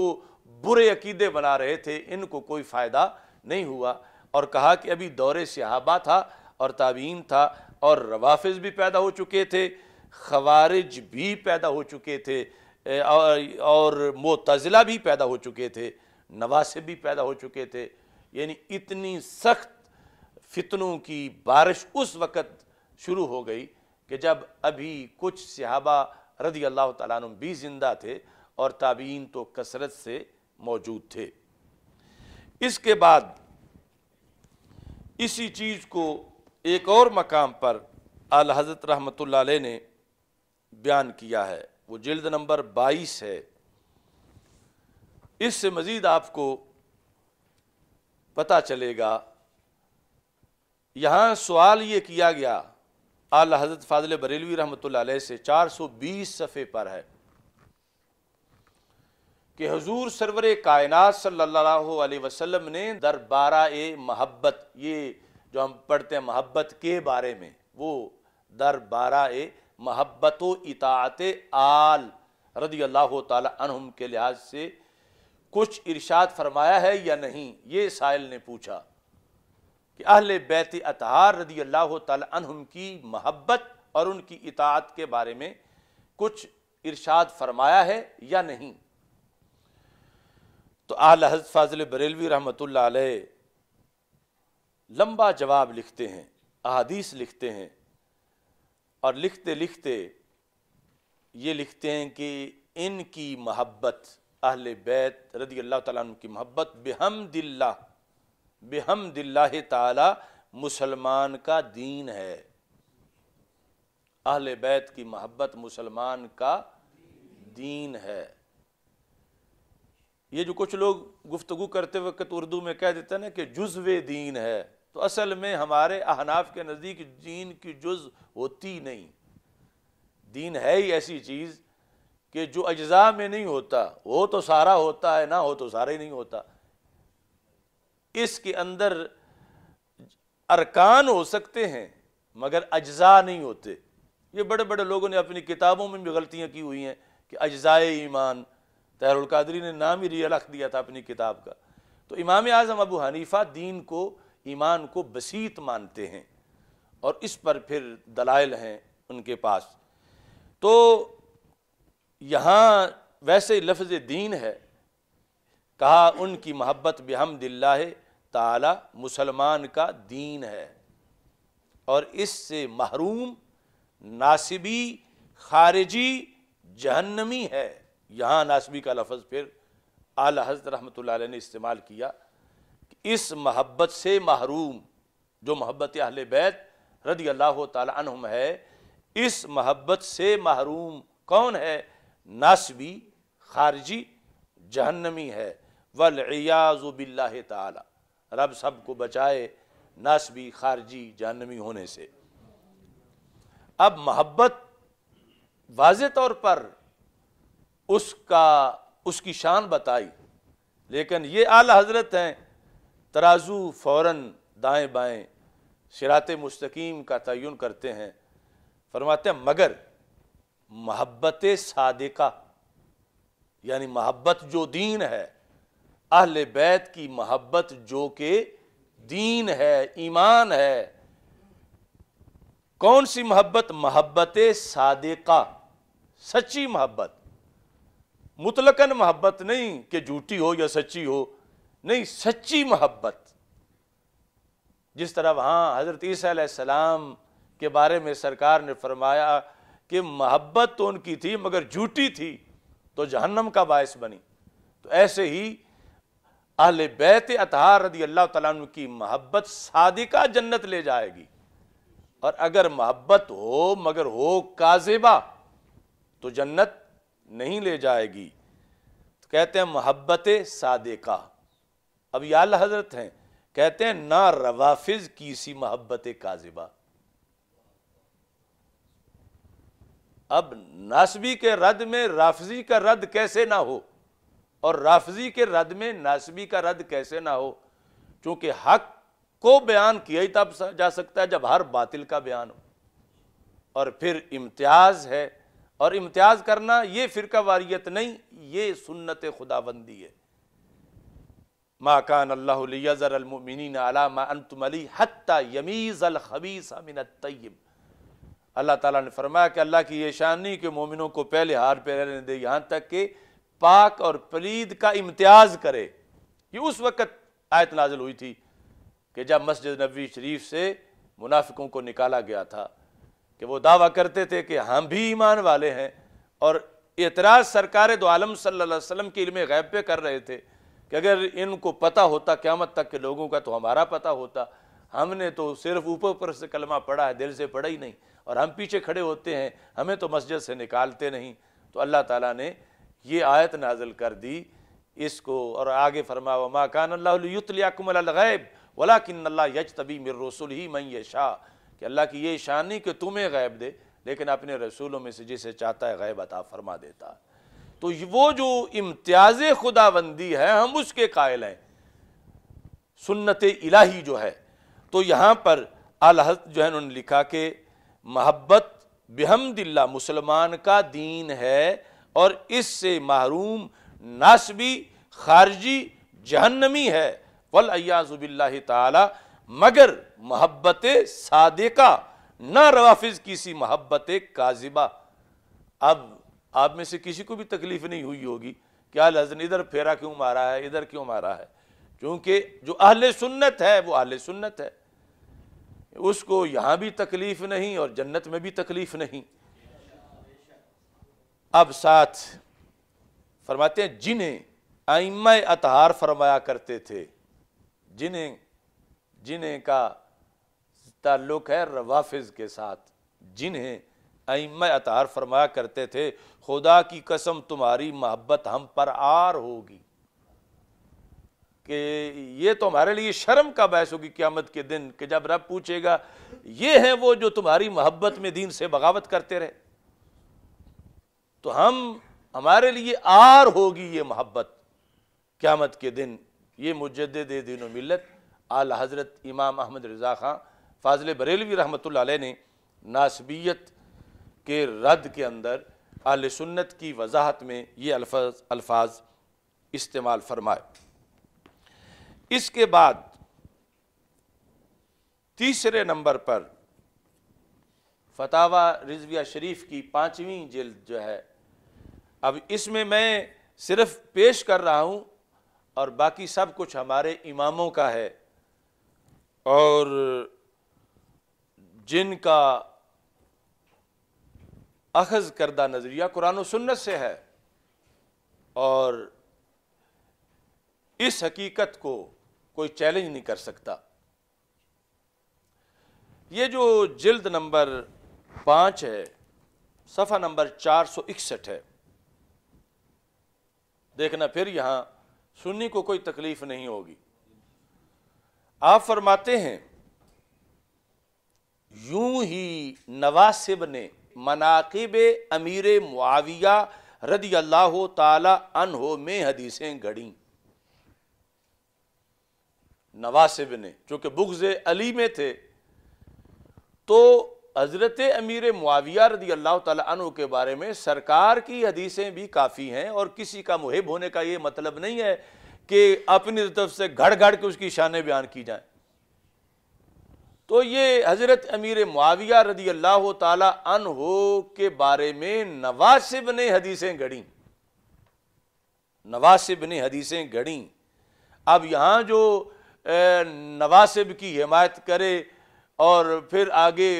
बुरे अकीदे बना रहे थे इनको कोई फ़ायदा नहीं हुआ और कहा कि अभी दौरे सिहाबा था और ताबीन था और रवाफिज भी पैदा हो चुके थे खवारिज भी पैदा हो चुके थे और, और मोतज़ला भी पैदा हो चुके थे नवासे भी पैदा हो चुके थे यानी इतनी सख्त फितनों की बारिश उस वक़्त शुरू हो गई कि जब अभी कुछ सहाबा रदी अल्लाह तुम भी ज़िंदा थे और ताबीन तो कसरत से मौजूद थे इसके बाद इसी चीज़ को एक और मकाम पर आल हज़रत रहमत ने बयान किया है वो जल्द नंबर बाईस है इससे मज़ीद आपको पता चलेगा यहाँ सवाल ये किया गया आला हजरत फाजिल बरेलवी रहमत से 420 सफ़े पर है कि हजूर सरवर कायनात सल्लल्लाहु अलैहि वसल्लम ने दरबारा ए महब्बत ये जो हम पढ़ते हैं महब्बत के बारे में वो दरबारा ए महब्बत इतात आल रदी अल्लाह तहम के लिहाज से कुछ इरशाद फरमाया है या नहीं ये साहिल ने पूछा कि अहल बैत अतहार रदी अल्लाह तुम की महब्बत और उनकी इतात के बारे में कुछ इरशाद फरमाया है या नहीं तो आल हज फाजिल बरेलवी रहमत लंबा जवाब लिखते हैं अदीस लिखते हैं और लिखते लिखते ये लिखते हैं कि इनकी महब्बत अहल बैत रदी अल्लाह तुम की महब्बत दिल्ला बेहम दिल्ला ताला मुसलमान का दीन है अहल बैत की मोहब्बत मुसलमान का दीन है ये जो कुछ लोग गुफ्तगु करते वक्त उर्दू में कह देते हैं ना कि जुज्व दीन है तो असल में हमारे अहनाफ के नज़दीक दीन की जुज होती नहीं दीन है ही ऐसी चीज़ कि जो अज्जा में नहीं होता हो तो सारा होता है ना हो तो सारा ही नहीं होता इसके अंदर अरकान हो सकते हैं मगर अज्जा नहीं होते ये बड़े बड़े लोगों ने अपनी किताबों में भी गलतियाँ की हुई हैं कि अज्जाए ईमान तहरुलकादरी ने नाम ही रिया रख दिया था अपनी किताब का तो इमाम आज़म अबू हनीफ़ा दीन को ईमान को बसीत मानते हैं और इस पर फिर दलाइल हैं उनके पास तो यहाँ वैसे लफ्ज़ दीन है कहा उनकी महब्बत बेहमदिल्ला है ताला मुसलमान का दीन है और इससे महरूम नासिबी खारिजी जहन्नमी है यहाँ नासिबी का लफज फिर आला हजरत रहमत ने इस्तेमाल किया इस महब्बत से महरूम जो मोहब्बत अहल बैत रदी अल्लाह तुम है इस महब्बत से महरूम कौन है नासबी खारजी जहन्नमी है वलयाज़ुबिल्ला ताला रब सब को बचाए नासबी खारजी जानवी होने से अब मोहब्बत वाज तौर पर उसका उसकी शान बताई लेकिन ये आला हजरत हैं तराजू फ़ौर दाएँ बाएँ शरात मुस्तकीम का तयन करते हैं फरमाते हैं मगर महब्बत सादिका यानी महब्बत जो दीन है अहल बैत की मोहब्बत जो कि दीन है ईमान है कौन सी मोहब्बत मोहब्बत सादिका सच्ची मोहब्बत मुतलकन मोहब्बत नहीं कि झूठी हो या सच्ची हो नहीं सच्ची मोहब्बत जिस तरह वहां हज़रत ईसीम के बारे में सरकार ने फरमाया कि मोहब्बत तो उनकी थी मगर झूठी थी तो जहन्नम का बायस बनी तो ऐसे ही अहल बैत अतहार रदी अल्लाह तु की मोहब्बत सादिका जन्नत ले जाएगी और अगर मोहब्बत हो मगर हो काजेबा तो जन्नत नहीं ले जाएगी तो कहते हैं मोहब्बत सादिका अब या हजरत हैं कहते हैं ना रवाफिज की सी मोहब्बत काजिबा अब नासबी के रद में राफजी का रद कैसे ना हो और राफजी के रद में नासबी का रद कैसे ना हो चूंकि हक को बयान किया ही तब जा सकता है जब हर बातिल का बयान हो और फिर इम्तियाज़ है और इम्तियाज़ करना ये फ़िरका वारियत नहीं ये सुन्नत खुदाबंदी है माकान अल्लाजरमिन अलामतमली हती यमीज़ अलखबीस अमिन तयब अल्लाह ताला ने फरमाया कि अल्लाह की ये शान नहीं कि मोमिनों को पहले हार पे रहने दे यहाँ तक कि पाक और पलीद का इम्तियाज़ करे ये उस वक़्त आयत नाजिल हुई थी कि जब मस्जिद नबी शरीफ से मुनाफिकों को निकाला गया था कि वो दावा करते थे कि हम भी ईमान वाले हैं और एतराज़ सरकार दो आलम सल्ला वसम के इल्म गैब पे कर रहे थे कि अगर इनको पता होता क्यामत तक के लोगों का तो हमारा पता होता हमने तो सिर्फ ऊपर ऊपर से कलमा पढ़ा है दिल से पढ़ा ही नहीं और हम पीछे खड़े होते हैं हमें तो मस्जिद से निकालते नहीं तो अल्लाह ताला ने ये आयत नाजल कर दी इसको और आगे फरमा वमा कान वला किन यज तबी मेर रसुल ही मैं ये शाह कि अल्लाह की ये शानी कि तुम्हें गैब दे लेकिन अपने रसूलों में से जिसे चाहता है गैब अता फरमा देता तो वो जो इम्तियाज़ खुदाबंदी है हम उसके कायल हैं सुन्नत इलाही जो है तो यहाँ पर अलहत जो है उन्होंने लिखा कि महब्बत बेहमदिल्ला मुसलमान का दीन है और इससे महरूम नासबी खारजी जहन्नमी है वल अयाज़ुबिल्ला ताला मगर मोहब्बत सादिका ना रवाफिज किसी मोहब्बत काजिबा अब आप में से किसी को भी तकलीफ नहीं हुई होगी क्या लजन इधर फेरा क्यों मारा है इधर क्यों मारा है क्योंकि जो अहल सुन्नत है वो अहल सुन्नत है उसको यहाँ भी तकलीफ़ नहीं और जन्नत में भी तकलीफ़ नहीं अब साथ फरमाते हैं जिन्हें आइम अतहार फरमाया करते थे जिन्हें जिन्हें का ताल्लुक है रवाफिज के साथ जिन्हें आइम अतहार फरमाया करते थे खुदा की कसम तुम्हारी मोहब्बत हम पर आर होगी कि ये तो हमारे लिए शर्म का बहस होगी क्यामत के दिन कि जब रब पूछेगा ये हैं वो जो तुम्हारी मोहब्बत में दीन से बगावत करते रहे तो हम हमारे लिए आर होगी ये मोहब्बत क़्यामत के दिन ये मुजद दिन मिलत आल हज़रत इमाम अहमद रज़ा ख़ां फाजिल बरेलवी रहमत ने नासबियत के रद्द के अंदर आल सुन्नत की वजाहत में ये अल्फाज अल्फाज इस्तेमाल फरमाए इसके बाद तीसरे नंबर पर फतावा रिजविया शरीफ की पाँचवीं जल्द जो है अब इसमें मैं सिर्फ पेश कर रहा हूँ और बाकी सब कुछ हमारे इमामों का है और जिनका अखज़ करदा नज़रिया कुरान सुन्नत से है और इस हकीकत को कोई चैलेंज नहीं कर सकता ये जो जिल्द नंबर पाँच है सफ़ा नंबर चार सौ इकसठ है देखना फिर यहां सुन्नी को कोई तकलीफ नहीं होगी आप फरमाते हैं यूं ही नवासिब ने मनाकिब अमीर मुआविया रदी अल्लाह अनहो में हदीसें गढ़ी नवासिब ने चूंकि बुग्ज अली में थे तो हज़रत अमीर मुआविया रदी अल्लाह तु के बारे में सरकार की हदीसें भी काफ़ी हैं और किसी का मुहिब होने का ये मतलब नहीं है कि अपनी तरफ से घड़ घड़ के उसकी शान बयान की जाए तो ये हज़रत अमीर मुआविया रदी अल्लाह तहो के बारे में नवासिब ने हदीसें गढ़ी नवासिब ने हदीसें गढ़ी अब यहाँ जो नवासिब की हिमायत करे और फिर आगे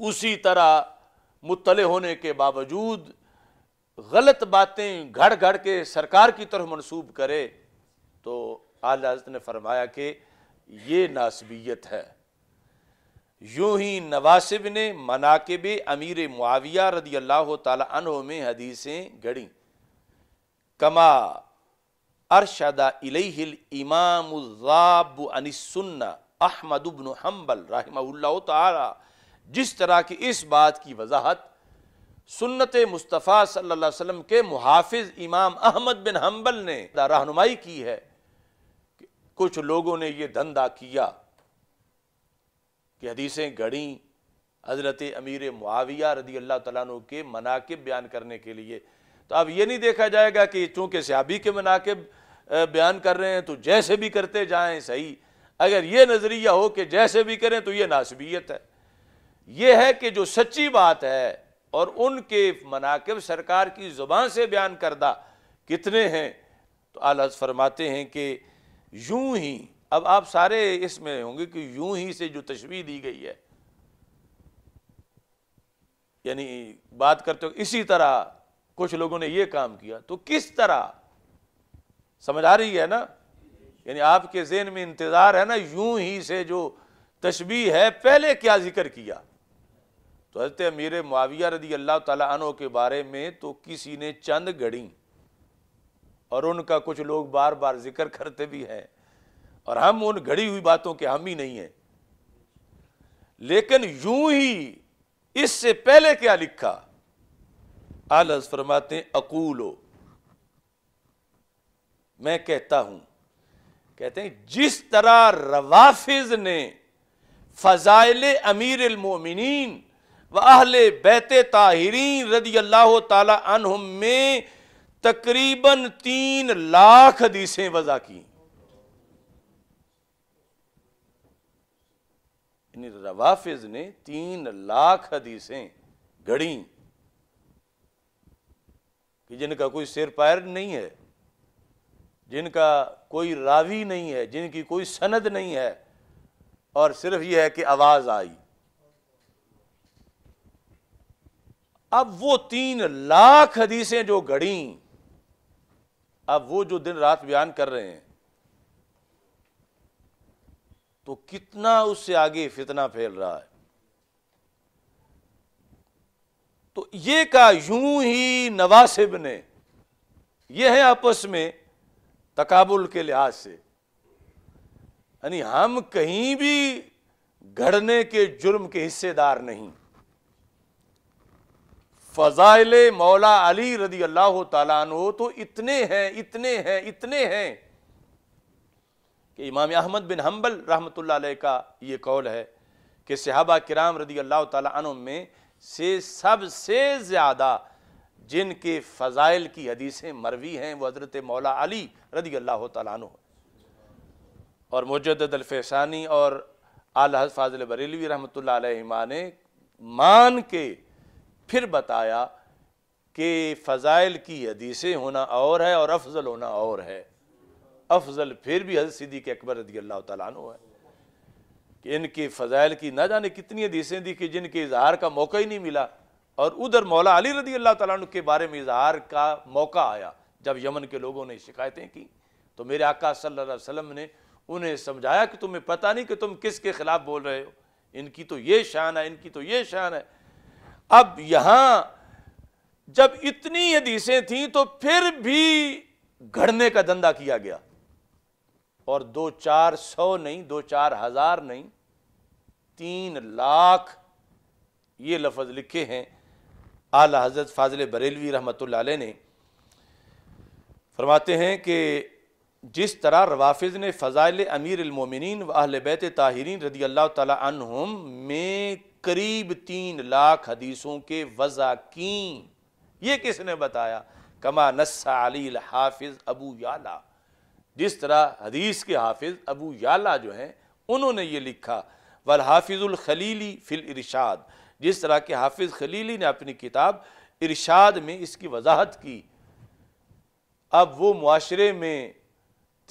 उसी तरह मुतले होने के बावजूद गलत बातें घड़ घड़ के सरकार की तरफ मनसूब करे तो आला हजरत ने फरमाया कि ये नासबियत है यूं ही नवासिब ने मनाकब अमीर मुआविया रदी अल्लाह तहों में हदीसें गढ़ी कमा अरशदा इलेहिल इमाम अनिसुन्ना अहमद हम्बल रहमा जिस तरह की इस बात की वजाहत सुन्नत मुस्तफ़ा अलैहि वसल्लम के मुहाफिज इमाम अहमद बिन हम्बल ने रहनुमाई की है कुछ लोगों ने यह धंधा किया कि हदीसें गढ़ी हज़रत अमीर मुआविया रदी अल्लाह तु के मनाकब बयान करने के लिए तो अब यह नहीं देखा जाएगा कि चूंकि सियाबी के मनाकब बयान कर रहे हैं तो जैसे भी करते जाए सही अगर ये नज़रिया हो कि जैसे भी करें तो ये नासबियत है यह है कि जो सच्ची बात है और उनके मनाकब सरकार की ज़ुबान से बयान करदा कितने हैं तो आलाज फरमाते हैं कि यूं ही अब आप सारे इसमें होंगे कि यूं ही से जो तशवी दी गई है यानी बात करते हो इसी तरह कुछ लोगों ने यह काम किया तो किस तरह समझ आ रही है ना यानी आपके जेन में इंतज़ार है ना यूं ही से जो तशबी है पहले क्या जिक्र किया तो हजरत अमीर माविया रदी अल्लाह तु के बारे में तो किसी ने चंद गढ़ी और उनका कुछ लोग बार बार जिक्र करते भी हैं और हम उन घड़ी हुई बातों के हम ही नहीं हैं लेकिन यूं ही इससे पहले क्या लिखा आल फरमाते अकूलो मैं कहता हूं कहते हैं जिस तरह रवाफिज ने फजाइल अमीर मोमिन व अहल बैत ताहरीन रदी अल्लाह तला में तकरीबन तीन लाख हदीसें वज़ा की रवाफिज ने तीन लाख हदीसें घड़ी कि जिनका कोई सिर पैर नहीं है जिनका कोई रावी नहीं है जिनकी कोई सनद नहीं है और सिर्फ यह है कि आवाज़ आई अब वो तीन लाख हदीसें जो गढ़ी अब वो जो दिन रात बयान कर रहे हैं तो कितना उससे आगे फितना फैल रहा है तो ये का यूं ही नवासिब ने यह है आपस में तकाबुल के लिहाज से यानी हम कहीं भी घड़ने के जुर्म के हिस्सेदार नहीं फ़ज़ाइल मौला अली रदी अल्लाह तु तो इतने हैं इतने हैं इतने हैं कि इमाम अहमद बिन हम्बल रहमत का ये कौल है कि सिहाबा कराम रदी अल्लाह तु में से सबसे ज़्यादा जिनके फ़ज़ाइल की हदीसें मरवी हैं वह हज़रत मौला अली रदी अल्लाह तु और मुजद और आल फाजिल बरेलवी रहमत ने मान के फिर बताया कि फ़ज़ाइल की हदीसें होना और है और अफजल होना और है अफजल फिर भी हजरत सिद्दीक अकबर रदी अल्लाह तु है कि इनके फ़ज़ाइल की ना जाने कितनी हदीसें दी कि जिनके इजहार का मौका ही नहीं मिला और उधर मौला अली रदी अल्लाह तु के बारे में इजहार का मौका आया जब यमन के लोगों ने शिकायतें की तो मेरे आका सल्ला वसम ने उन्हें समझाया कि तुम्हें पता नहीं कि तुम किसके ख़िलाफ़ बोल रहे हो इनकी तो ये शान है इनकी तो ये शान है अब यहां जब इतनी हदीसें थी तो फिर भी घड़ने का धंधा किया गया और दो चार सौ नहीं दो चार हजार नहीं तीन लाख ये लफज लिखे हैं आला हजरत फाजिल बरेलवी रहमत ने फरमाते हैं कि जिस तरह रवाफिज ने फ़ज़ाइल अमीर अमीरमिन व बैत ताहरीन रदी अल्लाह तुम में करीब तीन लाख हदीसों के वजाकीन ये किसने बताया कमा नस्सा अली हाफिज अबू याला जिस तरह हदीस के हाफिज अबू याला जो हैं उन्होंने ये लिखा वल हाफिजुल खलीली फिल इरशाद जिस तरह के हाफिज खलीली ने अपनी किताब इरशाद में इसकी वजाहत की अब वो मुआरे में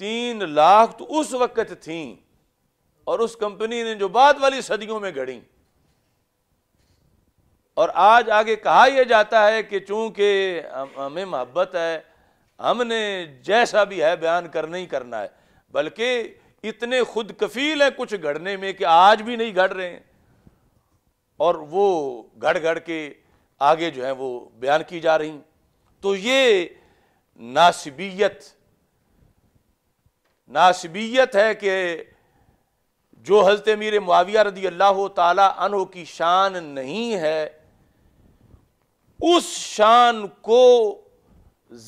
तीन लाख तो उस वक़्त थी और उस कंपनी ने जो बाद वाली सदियों में गढ़ी और आज आगे कहा यह जाता है कि चूंकि हमें मोहब्बत है हमने जैसा भी है बयान करना ही करना है बल्कि इतने खुद कफील हैं कुछ घड़ने में कि आज भी नहीं घड़ रहे हैं और वो घड़ घड़ के आगे जो है वो बयान की जा रही तो ये नासिबियत नासिबियत है कि जो हजरत मीर मुआविया रदी अल्लाह तला की शान नहीं है उस शान को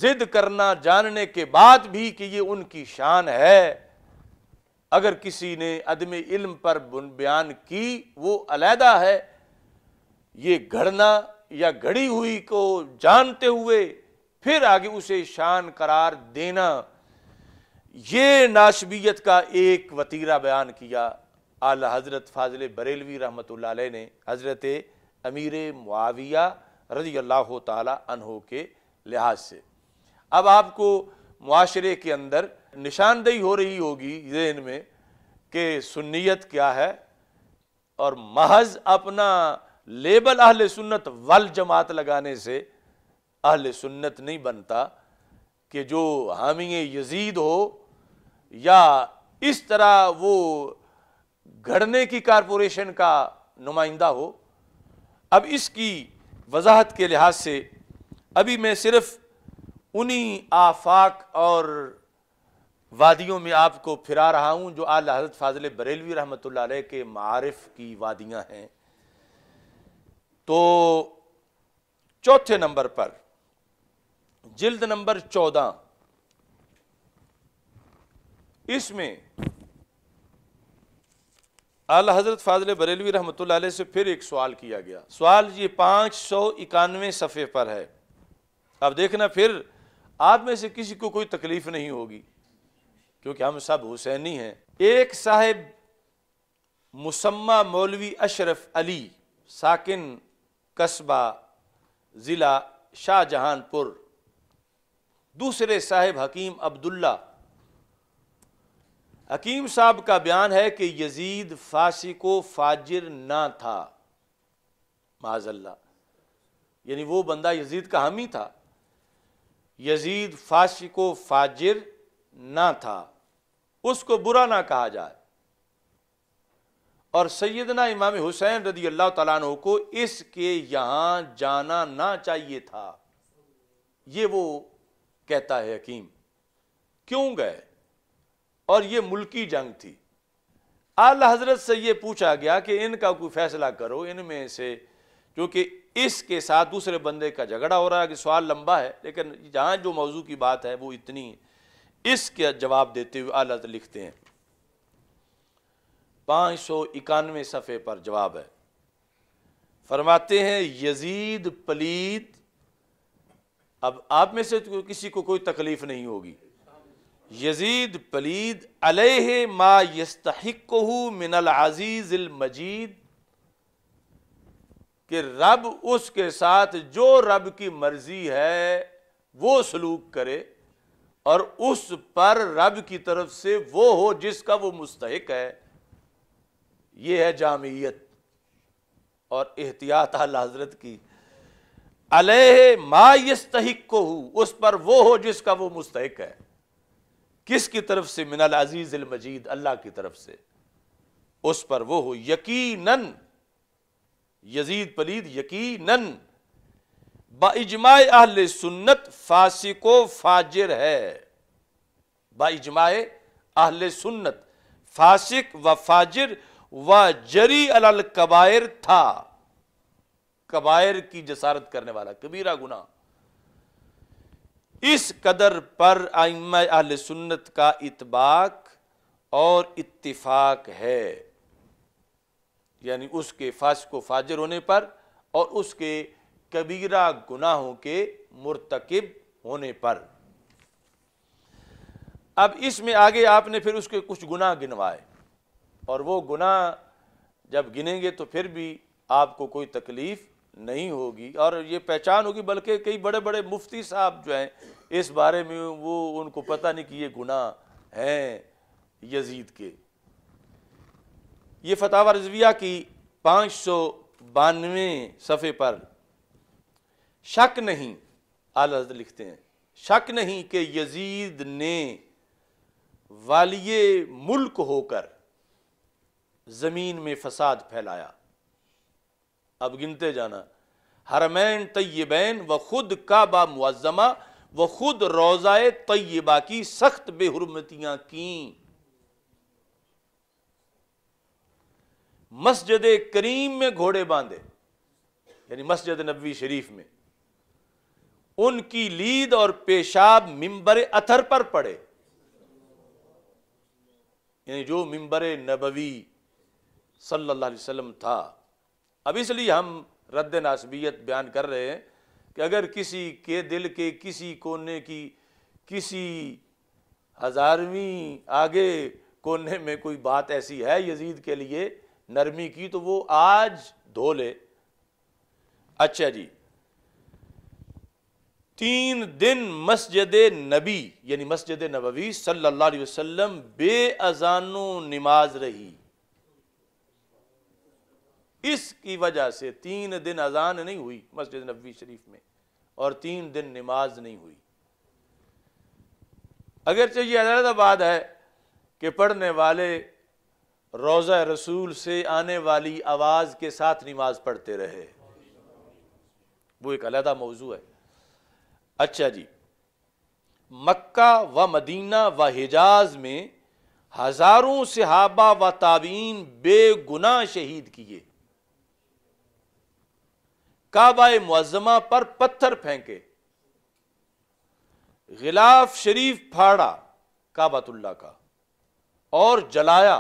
जिद करना जानने के बाद भी कि ये उनकी शान है अगर किसी ने अदम इल्म पर बयान की वो अलहदा है ये घड़ना या घड़ी हुई को जानते हुए फिर आगे उसे शान करार देना ये नाशबियत का एक वतीरा बयान किया आला हज़रत फाजिल बरेलवी रहमत ने हज़रत अमीर मुआविया रजी अल्लाह तहों के लिहाज से अब आपको माशरे के अंदर निशानदेही हो रही होगी जहन में कि सुन्नीत क्या है और महज अपना लेबल अहल सुन्नत वल जमात लगाने से अहल सुन्नत नहीं बनता कि जो हामिंग यजीद हो या इस तरह वो घड़ने की कारपोरेशन का नुमाइंदा हो अब इसकी वजाहत के लिहाज से अभी मैं सिर्फ उन्हीं आफाक और वादियों में आपको फिरा रहा हूँ जो आला हजरत फाजिल बरेलवी रहमत के मारफ की वादियाँ हैं तो चौथे नंबर पर जिल्द नंबर चौदह इसमें आला हज़रत फाजिल बरेलवी रहमत से फिर एक सवाल किया गया सवाल ये पाँच सौ इक्यानवे सफ़े पर है अब देखना फिर आप में से किसी को कोई तकलीफ़ नहीं होगी क्योंकि हम सब हुसैनी हैं एक साहेब मुसम्मा मौलवी अशरफ अली साकििन कस्बा ज़िला शाहजहानपुर दूसरे साहेब हकीम अब्दुल्ला हकीम साहब का बयान है कि यजीद फासिको फाजिर ना था माजल्ला यानी वो बंदा यजीद का हामी था यजीद फासिको फाजिर ना था उसको बुरा ना कहा जाए और सैदना इमाम हुसैन रदी अल्लाह तु को इसके यहां जाना ना चाहिए था ये वो कहता है हकीम क्यों गए और ये मुल्की जंग थी आला हजरत से ये पूछा गया कि इनका कोई फैसला करो इनमें से क्योंकि इसके साथ दूसरे बंदे का झगड़ा हो रहा है कि सवाल लंबा है लेकिन जहाँ जो मौजू की बात है वो इतनी है इसके जवाब देते हुए आला लिखते हैं पाँच सौ इक्यानवे सफ़े पर जवाब है फरमाते हैं यजीद पलीद अब आप में से तो किसी को कोई तकलीफ़ नहीं होगी यजीद पलीद अलह मा यस्तक मिनल अजीज़ मजीद कि रब उसके साथ जो रब की मर्जी है वो सलूक करे और उस पर रब की तरफ से वो हो जिसका वो मुस्तक है ये है जामियत और एहतियात हजरत की अलह मा यस्तक उस पर वो हो जिसका वो मुस्तक है किसकी तरफ से मिनल अजीज मजीद अल्लाह की तरफ से उस पर वो हो यकीनन यजीद पलीद यकीनन बाइजमाए अहल सुन्नत फासिको फाजिर है बाइजमाए अहल सुन्नत फासिक व फाजिर व जरी अल कबायर था कबायर की जसारत करने वाला कबीरा गुना इस कदर पर आइम सुन्नत का इतबाक और इतफाक है यानी उसके फास को फाजर होने पर और उसके कबीरा गुनाहों के मुरतकब होने पर अब इसमें आगे आपने फिर उसके कुछ गुनाह गिनवाए और वो गुनाह जब गिनेंगे तो फिर भी आपको कोई तकलीफ़ नहीं होगी और ये पहचान होगी बल्कि कई बड़े बड़े मुफ्ती साहब जो हैं इस बारे में वो उनको पता नहीं कि ये गुनाह हैं यजीद के ये फतावा रजविया की पाँच सौ बानवे सफ़े पर शक नहीं आल हजरत लिखते हैं शक नहीं कि यजीद ने वाली मुल्क होकर ज़मीन में फसाद फैलाया अब गिनते जाना हरमैन तय्यबैन व खुद का बा मुआजमा व खुद रोज़ाए तय्यबा की सख्त बेहरमतियां की मस्जिद करीम में घोड़े बांधे यानी मस्जिद नबी शरीफ में उनकी लीद और पेशाब मिंबर अथर पर पड़े यानी जो मिंबर नबवी सल्लल्लाहु अलैहि वसल्लम था अब इसलिए हम रद्द नासबियत बयान कर रहे हैं कि अगर किसी के दिल के किसी कोने की किसी हज़ारवीं आगे कोने में कोई बात ऐसी है यजीद के लिए नरमी की तो वो आज धो ले अच्छा जी तीन दिन मस्जिद नबी यानी मस्जिद नबवी सल्लल्लाहु अलैहि वसल्लम बेअजानो नमाज रही इसकी वजह से तीन दिन अजान नहीं हुई मस्जिद नबी शरीफ में और तीन दिन नमाज नहीं हुई अगरचे ये हैदराबाद है कि पढ़ने वाले रोज़ा रसूल से आने वाली आवाज़ के साथ नमाज पढ़ते रहे वो एक अलहदा मौजू है अच्छा जी मक्का व मदीना व हिजाज में हज़ारों सहाबा व ताबीन बेगुना शहीद किए काबा मुआजमा पर पत्थर फेंके गिलाफ शरीफ फाड़ा काबतुल्ला का और जलाया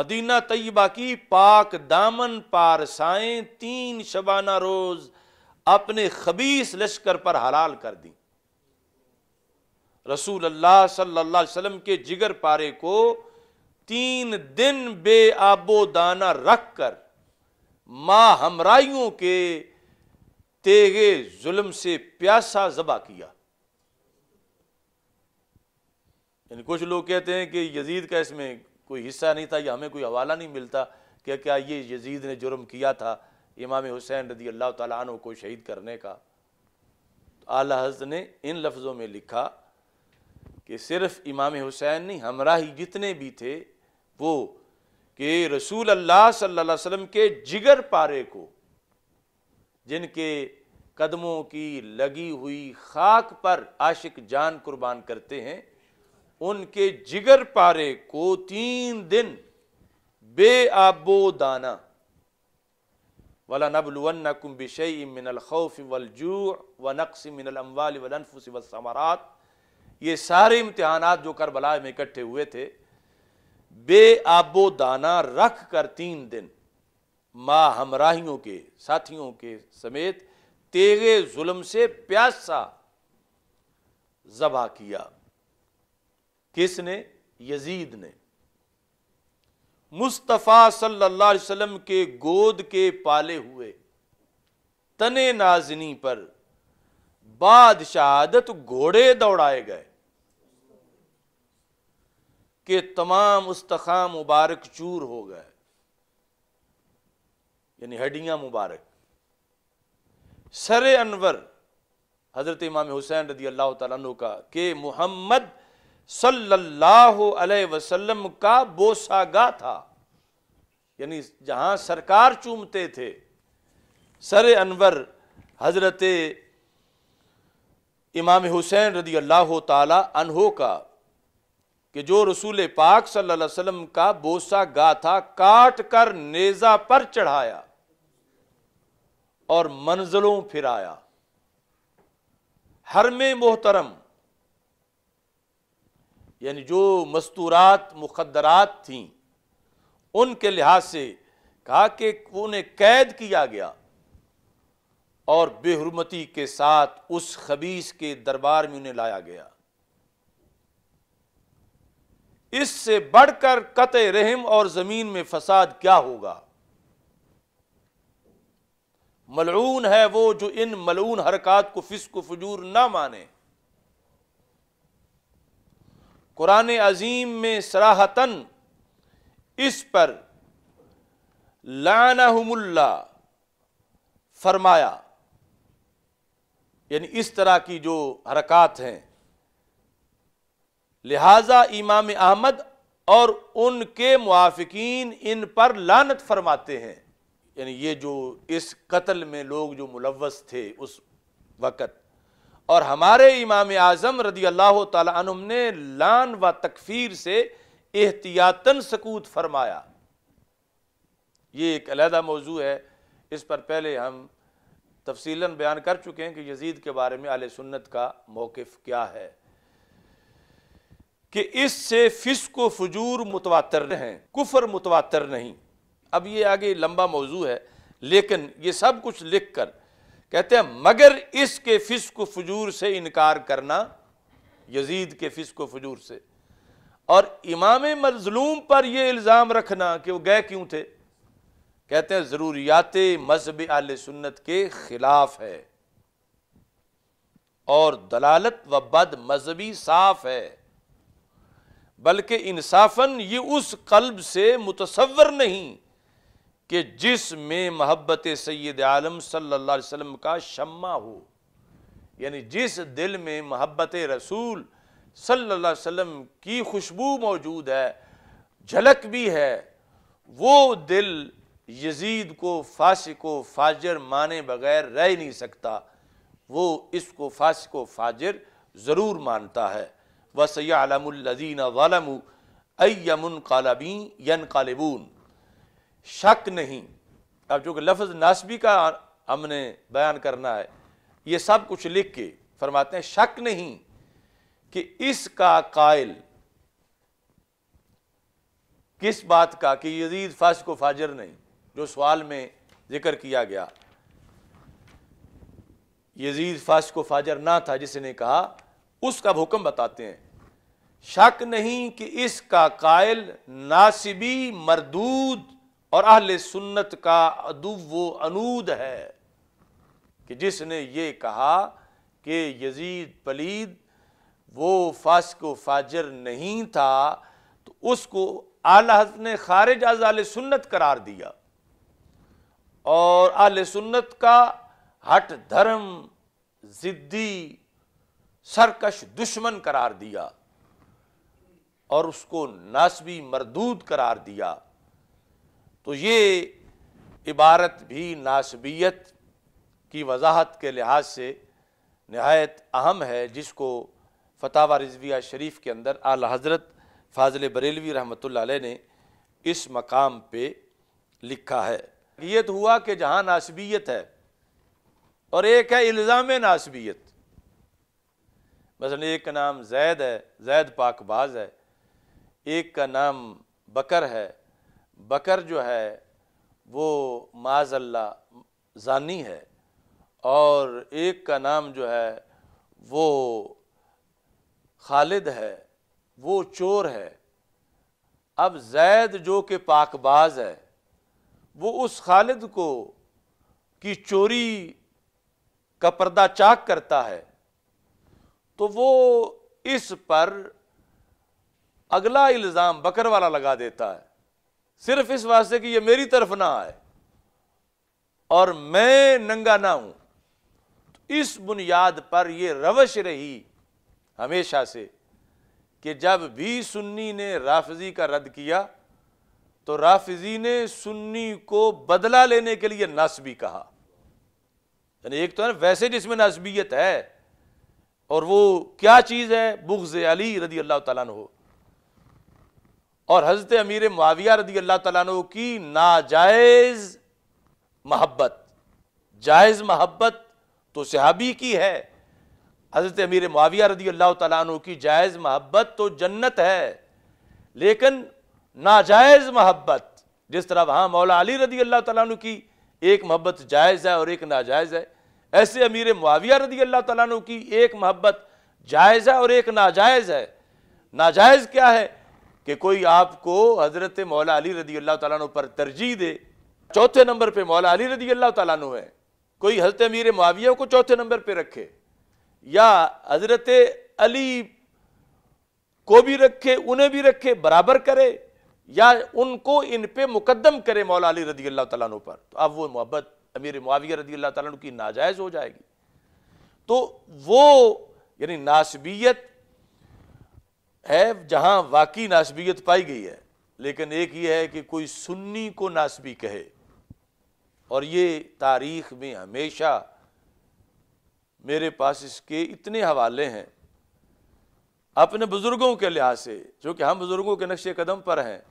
मदीना तयबा की पाक दामन पारसाएं तीन शबाना रोज अपने खबीस लश्कर पर हलाल कर दी रसूल अल्लाह सल्लल्लाहु अलैहि वसल्लम के जिगर पारे को तीन दिन आबो दाना रख कर माँ हमराइयों के तेगे जुल्म से प्यासा जबा किया यानी कुछ लोग कहते हैं कि यजीद का इसमें कोई हिस्सा नहीं था या हमें कोई हवाला नहीं मिलता क्या क्या ये यजीद ने जुर्म किया था इमाम हुसैन रदी अल्लाह तु को शहीद करने का तो आला हजरत ने इन लफ्ज़ों में लिखा कि सिर्फ इमाम हुसैन नहीं हमराही जितने भी थे वो कि रसूल अल्लाह सल्लल्लाहु अलैहि वसल्लम के जिगर पारे को जिनके कदमों की लगी हुई खाक पर आशिक जान कुर्बान करते हैं उनके जिगर पारे को तीन दिन बेआबो दाना वला नबलवन कुम्बिशई मिनल खौफ वलजू व नक्स मिनल अम्वाल वलनफुस वसमरात ये सारे इम्तहान जो करबला में इकट्ठे हुए थे बेआबो दाना रख कर तीन दिन माँ हमराहियों के साथियों के समेत तेगे जुल्म से प्यासा जबा किया किसने यजीद ने मुस्तफ़ा सल्लल्लाहु अलैहि वसल्लम के गोद के पाले हुए तने नाजनी पर बादशाहत घोड़े दौड़ाए गए के तमाम उस्तखा मुबारक चूर हो गए यानी हड्डियां मुबारक सर अनवर हज़रत इमाम हुसैन रदी अल्लाह तु का के मोहम्मद सल्लल्लाहु अलैहि वसल्लम का बोसागा था यानी जहां सरकार चूमते थे सर अनवर हज़रत इमाम हुसैन रदी अल्लाह तहो का कि जो रसूल पाक सल्लल्लाहु अलैहि वसल्लम का बोसा गाथा काट कर नेजा पर चढ़ाया और मंजिलों फिराया हर में मोहतरम यानी जो मस्तूरात मुखदरात थीं उनके लिहाज से कहा कि उन्हें कैद किया गया और बेहरमती के साथ उस खबीस के दरबार में उन्हें लाया गया इससे बढ़कर कत रहम और जमीन में फसाद क्या होगा मलून है वो जो इन मलून हरकत को को फजूर ना माने कुरान अजीम में सराहतन इस पर लानहमुल्ला फरमाया यानी इस तरह की जो हरकत हैं लिहाजा इमाम अहमद और उनके मुआफिकीन इन पर लानत फरमाते हैं यानी ये जो इस कत्ल में लोग जो मुलवस थे उस वक़्त और हमारे इमाम आज़म रदी अल्लाह तुम ने लान व तकफीर से एहतियातन सकूत फरमाया ये एक अलहदा मौजू है इस पर पहले हम तफसीला बयान कर चुके हैं कि यजीद के बारे में आल सुन्नत का मौक़ क्या है कि इससे फिसको फजूर मुतवातर हैं कुफर मुतवातर नहीं अब ये आगे लंबा मौजू है लेकिन ये सब कुछ लिख कर कहते हैं मगर इसके फिसको फजूर से इनकार करना यजीद के फिसको फजूर से और इमाम मजलूम पर यह इल्ज़ाम रखना कि वह गए क्यों थे कहते हैं ज़रूरियात मजहब आल सुन्नत के ख़िलाफ़ है और दलालत व बद मजहबी साफ है बल्कि इंसाफन ये उस कल्ब से मुतसवर नहीं कि जिस में महब्बत सैद आलम सल्ला वम का शम्मा हो यानी जिस दिल में महब्बत रसूल सल्ला वम की खुशबू मौजूद है झलक भी है वो दिल यजीद को फाश को फाजर माने बगैर रह नहीं सकता वो इसको फासिक को फाजर ज़रूर मानता है व सयालमल्लिन वलम अयमन कालबी यन कालबून शक नहीं अब जो कि लफ्ज़ नासबी का हमने बयान करना है ये सब कुछ लिख के फरमाते हैं शक नहीं कि इसका कायल किस बात का कि यजीद फर्श को फाजर नहीं जो सवाल में जिक्र किया गया यजीद फर्श को फाजर ना था जिसने कहा उसका हुक्म बताते हैं शक नहीं कि इसका कायल नासिबी मरदूद और अहल सुन्नत का अदुब अनूद है कि जिसने ये कहा कि यजीद पलीद वो फासक फाजर नहीं था तो उसको आला हजरत ने खारिज आज सुन्नत करार दिया और आल सुन्नत का हट धर्म ज़िद्दी सरकश दुश्मन करार दिया और उसको नासबी मरदूद करार दिया तो ये इबारत भी नासबियत की वजाहत के लिहाज से नहायत अहम है जिसको फतावा रिजविया शरीफ के अंदर आल हज़रत फाजिल बरेलवी रहमत ने इस मकाम पे लिखा है ये तो हुआ कि जहाँ नासबियत है और एक है इल्ज़ाम नासबियत मसल एक का नाम जैद है जैद पाकबाज है एक का नाम बकर है बकर जो है वो माजल्ला जानी है और एक का नाम जो है वो खालिद है वो चोर है अब जैद जो के पाकबाज है वो उस खालिद को की चोरी का पर्दा चाक करता है तो वो इस पर अगला इल्ज़ाम बकर वाला लगा देता है सिर्फ इस वास्ते कि ये मेरी तरफ ना आए और मैं नंगा ना हूं तो इस बुनियाद पर यह रवश रही हमेशा से कि जब भी सुन्नी ने राफजी का रद्द किया तो राफजी ने सुन्नी को बदला लेने के लिए नस्बी कहा यानी एक तो है वैसे जिसमें नस्बियत है और वो क्या चीज़ है बुग्ज़ अली रदी अल्लाह तला हो और हजरत अमीर माविया रदी अल्लाह तु की नाजायज़ मोहब्बत जायज़ मोहब्बत तो सहाबी की है हजरत अमीर माविया रदी अल्लाह तु की जायज़ मोहब्बत तो जन्नत है लेकिन नाजायज़ मोहब्बत जिस तरह वहाँ मौला अली रदी अल्लाह तु की एक मोहब्बत जायज़ है और एक नाजायज़ है ऐसे अमीर माविया रदी अल्लाह तु की एक मोहब्बत जायज़ है और एक नाजायज़ है नाजायज़ क्या है कि कोई आपको हज़रत मौला अली रदी अल्लाह तु पर तरजीह दे चौथे नंबर पर मौला अली रदी अल्लाह तु है कोई हजरत अमीर माविया को चौथे नंबर पर रखे या हजरत अली को भी रखे उन्हें भी रखे बराबर करे या उनको इन पर मुकदम करे मौला अली रदी अल्लाह तु पर तो अब वो मोहब्बत अमीर माविया रदी अल्लाह तु की नाजायज़ हो जाएगी तो वो यानी नासबियत है जहां वाकई नासबियत पाई गई है लेकिन एक ये है कि कोई सुन्नी को नासबी कहे और ये तारीख में हमेशा मेरे पास इसके इतने हवाले हैं अपने बुज़ुर्गों के लिहाज से जो कि हम बुज़ुर्गों के नक्श कदम पर हैं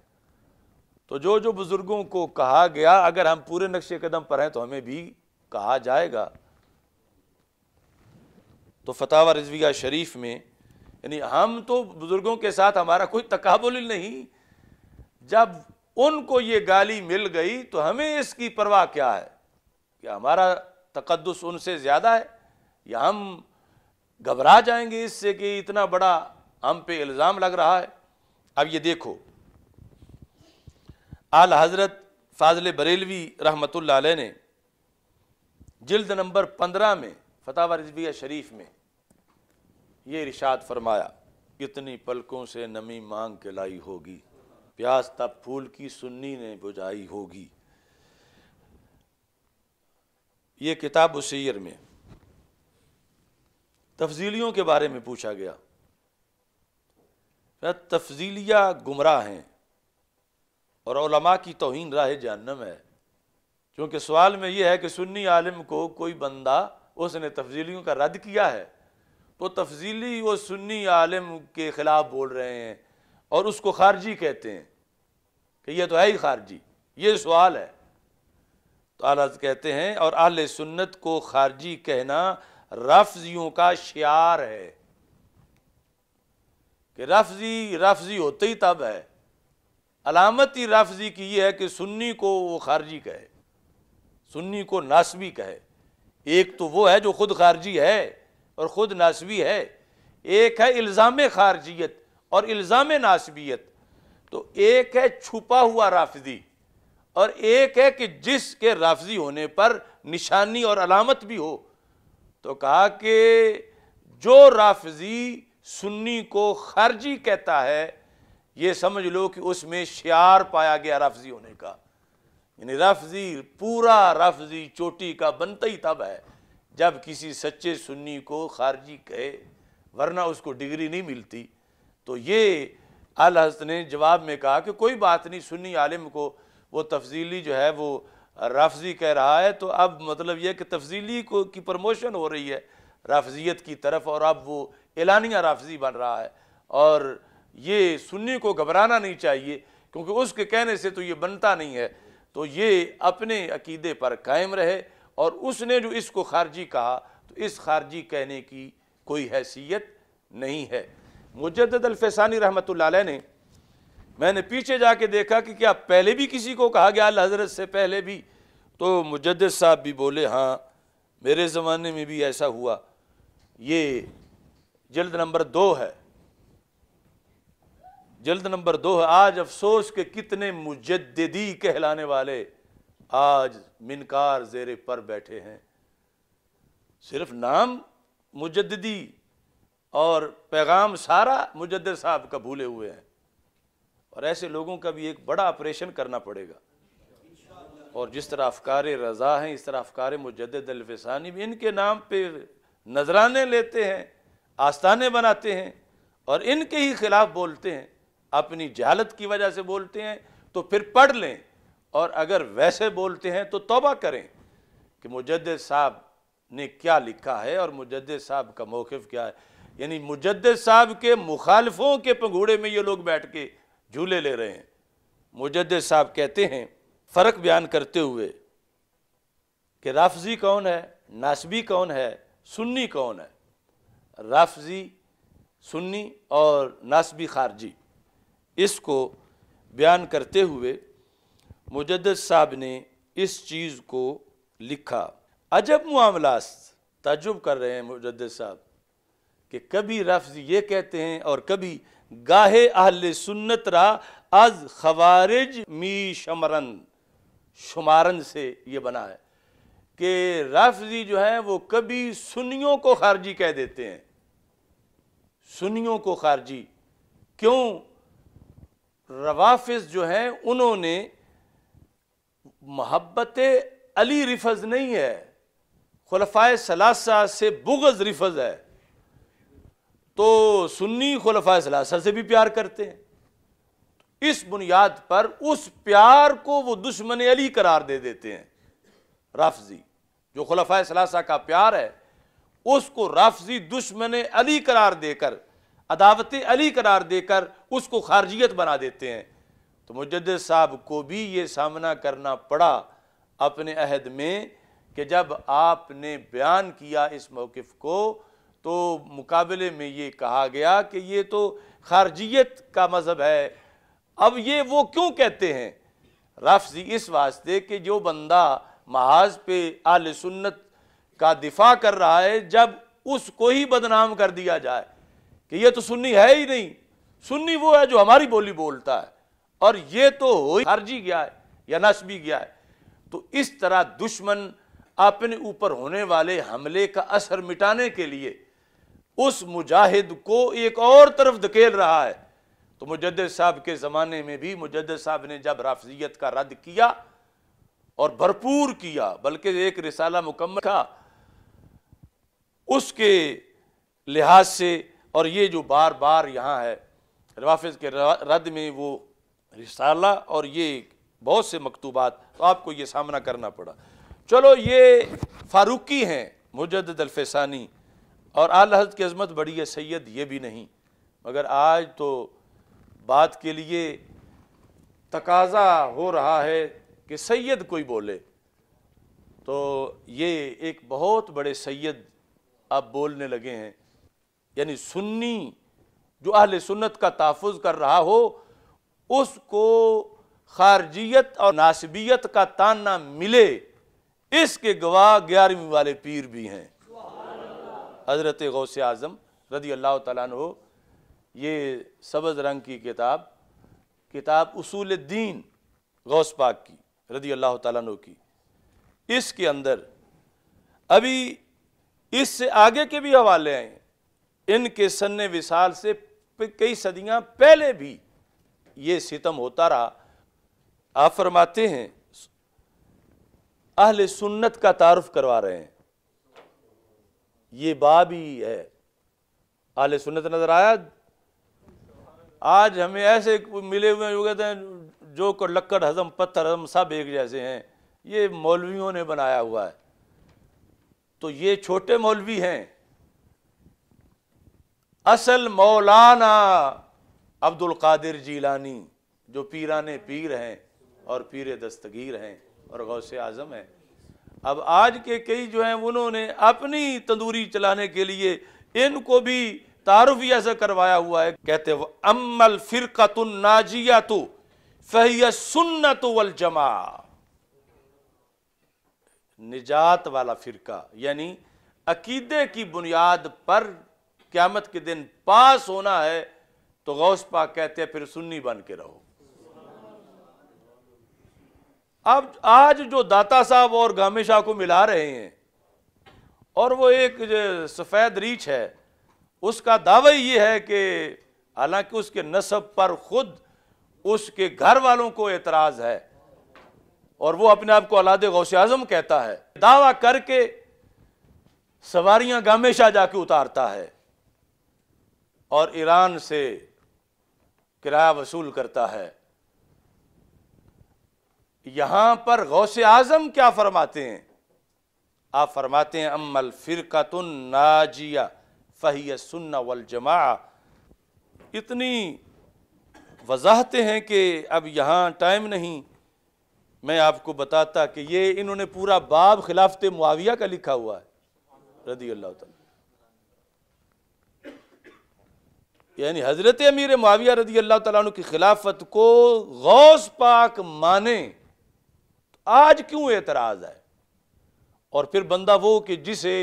तो जो जो बुज़ुर्गों को कहा गया अगर हम पूरे नक्श कदम पर हैं तो हमें भी कहा जाएगा तो फतावा रजविया शरीफ में यानी हम तो बुज़ुर्गों के साथ हमारा कोई तकबुल नहीं जब उनको ये गाली मिल गई तो हमें इसकी परवाह क्या है कि हमारा तकदस उनसे ज़्यादा है या हम घबरा जाएंगे इससे कि इतना बड़ा हम पे इल्ज़ाम लग रहा है अब ये देखो आल हज़रत फाजल बरेलवी रहमत ने जल्द नंबर पंद्रह में फतावर रिजविया शरीफ में ये इरशाद फरमाया कितनी पलकों से नमी मांग के लाई होगी प्यास तब फूल की सुन्नी ने बुझाई होगी ये किताब उसीर में तफजीलियों के बारे में पूछा गया तफजीलिया गुमराह हैं और ओलमा की तोहन राह जहन्नम है क्योंकि सवाल में यह है कि सुन्नी आलिम को कोई बंदा उसने तफजीलियों का रद्द किया है तो तफजीली व सुन्नी आलम के ख़िलाफ़ बोल रहे हैं और उसको खारजी कहते हैं कि यह तो है ही खारजी ये सवाल है तो आला कहते हैं और आल सुन्नत को खारजी कहना रफ्जियों का शार है कि रफ्जी रफजी होते ही तब है अलामती ही की यह है कि सुन्नी को वो खारजी कहे सुन्नी को नासबी कहे एक तो वो है जो खुद खारजी है और ख़ुद नासबी है एक है इल्ज़ाम खारजियत और इल्ज़ाम नासबियत तो एक है छुपा हुआ राफजी और एक है कि जिसके राफजी होने पर निशानी और अलामत भी हो तो कहा कि जो राफजी सुन्नी को खारजी कहता है ये समझ लो कि उसमें शार पाया गया राफजी होने का यानी रफजी पूरा रफजी चोटी का बनता ही तब है जब किसी सच्चे सुन्नी को खारजी कहे वरना उसको डिग्री नहीं मिलती तो ये अल हस्त ने जवाब में कहा कि कोई बात नहीं सुन्नी आलिम को वो तफजीली जो है वो राफजी कह रहा है तो अब मतलब यह कि तफजीली को की प्रमोशन हो रही है राफजियत की तरफ और अब वो एलानिया राफजी बन रहा है और ये सुन्नी को घबराना नहीं चाहिए क्योंकि उसके कहने से तो ये बनता नहीं है तो ये अपने अकीदे पर कायम रहे और उसने जो इसको खारजी कहा तो इस खारजी कहने की कोई हैसियत नहीं है मुजद अलफसानी रहमत ने मैंने पीछे जाके देखा कि क्या पहले भी किसी को कहा गया हज़रत से पहले भी तो मुजद साहब भी बोले हाँ मेरे ज़माने में भी ऐसा हुआ ये जल्द नंबर दो है जल्द नंबर दो है आज अफसोस के कितने मुजदी कहलाने वाले आज मिनकार जेरे पर बैठे हैं सिर्फ नाम मुजद्दी और पैगाम सारा मुजद साहब का भूले हुए हैं और ऐसे लोगों का भी एक बड़ा ऑपरेशन करना पड़ेगा और जिस तरह अफकार रज़ा हैं इस तरह अफकार मुजदानी भी इनके नाम पर नजराने लेते हैं आस्थाने बनाते हैं और इनके ही खिलाफ बोलते हैं अपनी जहालत की वजह से बोलते हैं तो फिर पढ़ लें और अगर वैसे बोलते हैं तो तोबा करें कि मुजद साहब ने क्या लिखा है और मुजद साहब का मौक़ क्या है यानी मुजद साहब के मुखालफों के पंगूड़े में ये लोग बैठ के झूले ले रहे हैं मुजद साहब कहते हैं फ़र्क बयान करते हुए कि राफजी कौन है नासबी कौन है सुन्नी कौन है राफजी सुन्नी और नासबी खारजी इसको बयान करते हुए मुजद साहब ने इस चीज़ को लिखा अजब मामला तजुब कर रहे हैं मुजद साहब कि कभी रफ्ज़ ये कहते हैं और कभी गाहे अहल सुन्नत रा अज खवारिज मी शमरन शुमारन से ये बना है कि रफ्जी जो है वो कभी सुनियों को खारजी कह देते हैं सुनियों को खारजी क्यों रवाफिस जो हैं उन्होंने मोहब्बत अली रिफज नहीं है खलफा सलासा से बुगज रिफज है तो सुन्नी खलफा सलासा से भी प्यार करते हैं इस बुनियाद पर उस प्यार को वो दुश्मन अली करार दे देते हैं राफजी जो खलफा सलासा का प्यार है उसको राफजी दुश्मन अली करार देकर अदावत अली करार देकर उसको खारजियत बना देते हैं तो मुजद साहब को भी ये सामना करना पड़ा अपने अहद में कि जब आपने बयान किया इस मौक़ को तो मुकाबले में ये कहा गया कि ये तो खारजियत का मज़हब है अब ये वो क्यों कहते हैं रफ्ज़ इस वास्ते कि जो बंदा महाज पे आल सुन्नत का दिफा कर रहा है जब उसको ही बदनाम कर दिया जाए कि ये तो सुन्नी है ही नहीं सुन्नी वो है जो हमारी बोली बोलता है और ये तो हो हर्जी गया है या नश भी गया है तो इस तरह दुश्मन अपने ऊपर होने वाले हमले का असर मिटाने के लिए उस मुजाहिद को एक और तरफ धकेल रहा है तो मुजद साहब के ज़माने में भी मुजद साहब ने जब राफजियत का रद्द किया और भरपूर किया बल्कि एक रिसाला मुकम्मल था उसके लिहाज से और ये जो बार बार यहाँ है रवाफ़ के रद्द में वो रिसाला और ये बहुत से मकतूबात तो आपको ये सामना करना पड़ा चलो ये फारूकी हैं मुजद अलफसानी और आल हजरत की अजमत बड़ी है सैयद ये भी नहीं मगर आज तो बात के लिए तकाजा हो रहा है कि सैयद कोई बोले तो ये एक बहुत बड़े सैयद अब बोलने लगे हैं यानी सुन्नी जो अहल सुन्नत का तहफ़ कर रहा हो उसको खारजियत और नासबियत का ताना मिले इसके गवाह ग्यारहवीं वाले पीर भी हैं हज़रत गौस आज़म रदी अल्लाह तु ये सबज रंग की किताब किताब उसूल दीन गौस पाक की रदी अल्लाह तु की इसके अंदर अभी इससे आगे के भी हवाले हैं इनके सन्न विशाल से कई सदियां पहले भी ये सितम होता रहा आप फरमाते हैं अहल सुन्नत का तारफ़ करवा रहे हैं ये बाब ही है अहल सुन्नत नज़र आया आज हमें ऐसे मिले हुए जो कहते हैं जो लक्कड़ हजम पत्थर हजम सब एक जैसे हैं ये मौलवियों ने बनाया हुआ है तो ये छोटे मौलवी हैं असल मौलाना अब्दुल कादिर जीलानी जो पीराने पीर हैं और पीर दस्तगीर हैं और गौस आज़म हैं अब आज के कई जो हैं उन्होंने अपनी तंदूरी चलाने के लिए इनको भी तारुफ ऐसे करवाया हुआ है कहते हैं अमल फ़िरकतुन नाजिया तो फहिया सुन्नत वल जमा निजात वाला फ़िरका यानी अकीदे की बुनियाद पर क़्यामत के दिन पास होना है तो गौस पाक कहते हैं फिर सुन्नी बन के रहो अब आज जो दाता साहब और गामे शाह को मिला रहे हैं और वो एक सफ़ेद रीछ है उसका दावा ये है कि हालांकि उसके नसब पर खुद उसके घर वालों को एतराज़ है और वो अपने आप को अलाद गौस आजम कहता है दावा करके सवारियां गामे शाह जाके उतारता है और ईरान से किराया वसूल करता है यहां पर गौसे आजम क्या फरमाते हैं आप फरमाते हैं अमल फिर नाजिया फही सुन्ना वल जमा इतनी वजाहते हैं कि अब यहां टाइम नहीं मैं आपको बताता कि ये इन्होंने पूरा बाब खिलाफत मुआविया का लिखा हुआ है रदी अल्लाह यानी हज़रत अमीर माविया रजी अल्लाह तु की खिलाफत को गौस पाक माने तो आज क्यों एतराज़ है और फिर बंदा वो कि जिसे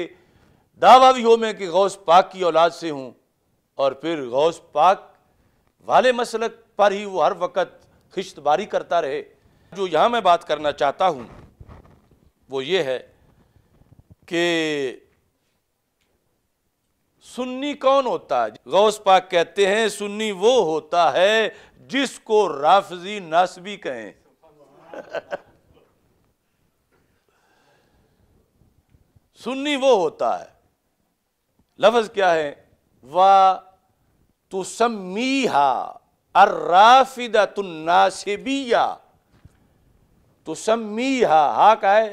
दावा भी हो मैं कि गौस पाक की औलाद से हूँ और फिर गौस पाक वाले मसलक पर ही वो हर वक्त खिश्तबारी करता रहे जो यहाँ मैं बात करना चाहता हूँ वो ये है कि सुन्नी कौन होता है गौस पाक कहते हैं सुन्नी वो होता है जिसको राफजी नासबी कहें सुन्नी वो होता है लफज क्या है वा तुसमीहा अर्राफिदा तुन्नासिबिया तुसमीहा हा का है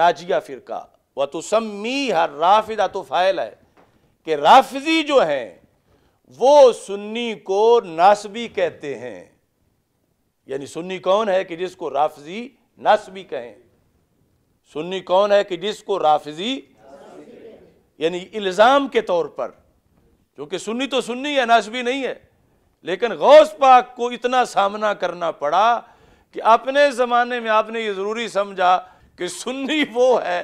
नाजिया फिरका व तुसमीहा राफिदा तो फायल है कि राफजी जो हैं वो सुन्नी को नासबी कहते हैं यानी सुन्नी कौन है कि जिसको राफजी नासबी कहें सुन्नी कौन है कि जिसको राफजी यानी इल्ज़ाम के तौर पर क्योंकि सुन्नी तो सुन्नी है नासबी नहीं है लेकिन गौस पाक को इतना सामना करना पड़ा कि अपने ज़माने में आपने ये ज़रूरी समझा कि सुन्नी वो है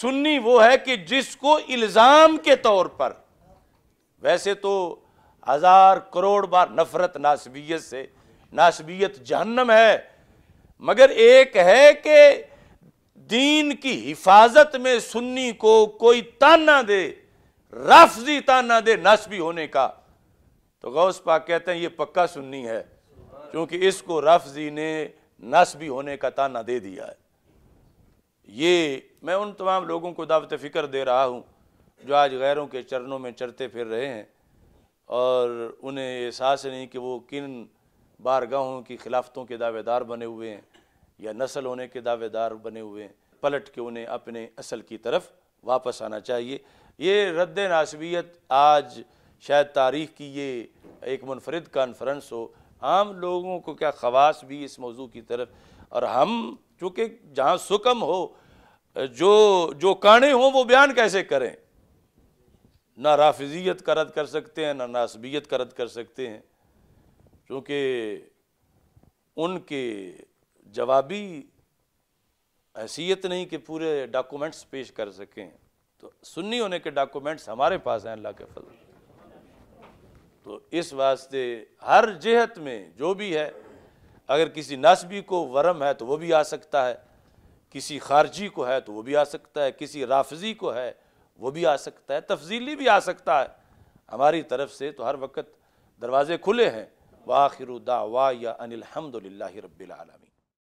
सुन्नी वो है कि जिसको इल्ज़ाम के तौर पर वैसे तो हज़ार करोड़ बार नफ़रत नासबियत से नासबियत जहन्नम है मगर एक है कि दीन की हिफाजत में सुन्नी को कोई ताना दे राफजी ताना दे नस्बी होने का तो गौस पाक कहते हैं ये पक्का सुन्नी है क्योंकि इसको राफजी ने नस्बी होने का ताना दे दिया है ये मैं उन तमाम लोगों को दावत फ़िक्र दे रहा हूँ जो आज गैरों के चरणों में चरते फिर रहे हैं और उन्हें एहसास नहीं कि वो किन बारगाहों की खिलाफतों के दावेदार बने हुए हैं या नस्ल होने के दावेदार बने हुए हैं पलट के उन्हें अपने असल की तरफ वापस आना चाहिए ये रद्द नासबियत आज शायद तारीख़ की ये एक मुनफरद कॉन्फ्रेंस हो आम लोगों को क्या खवास भी इस मौजू की तरफ और हम क्योंकि जहां सुकम हो जो जो काणे हो वो बयान कैसे करें ना राफिजियत का रद्द कर सकते हैं ना नासबियत का रद्द कर सकते हैं क्योंकि उनके जवाबी हैसियत नहीं कि पूरे डॉक्यूमेंट्स पेश कर सकें तो सुन्नी होने के डॉक्यूमेंट्स हमारे पास हैं अल्लाह के फजल तो इस वास्ते हर जेहत में जो भी है अगर किसी नस्बी को वरम है तो वो भी आ सकता है किसी खारजी को है तो वो भी आ सकता है किसी राफजी को है वो भी आ सकता है तफजीली भी आ सकता है हमारी तरफ से तो हर वक्त दरवाज़े खुले हैं वाखिर दावा या अनिलहमदिल्ला रबालम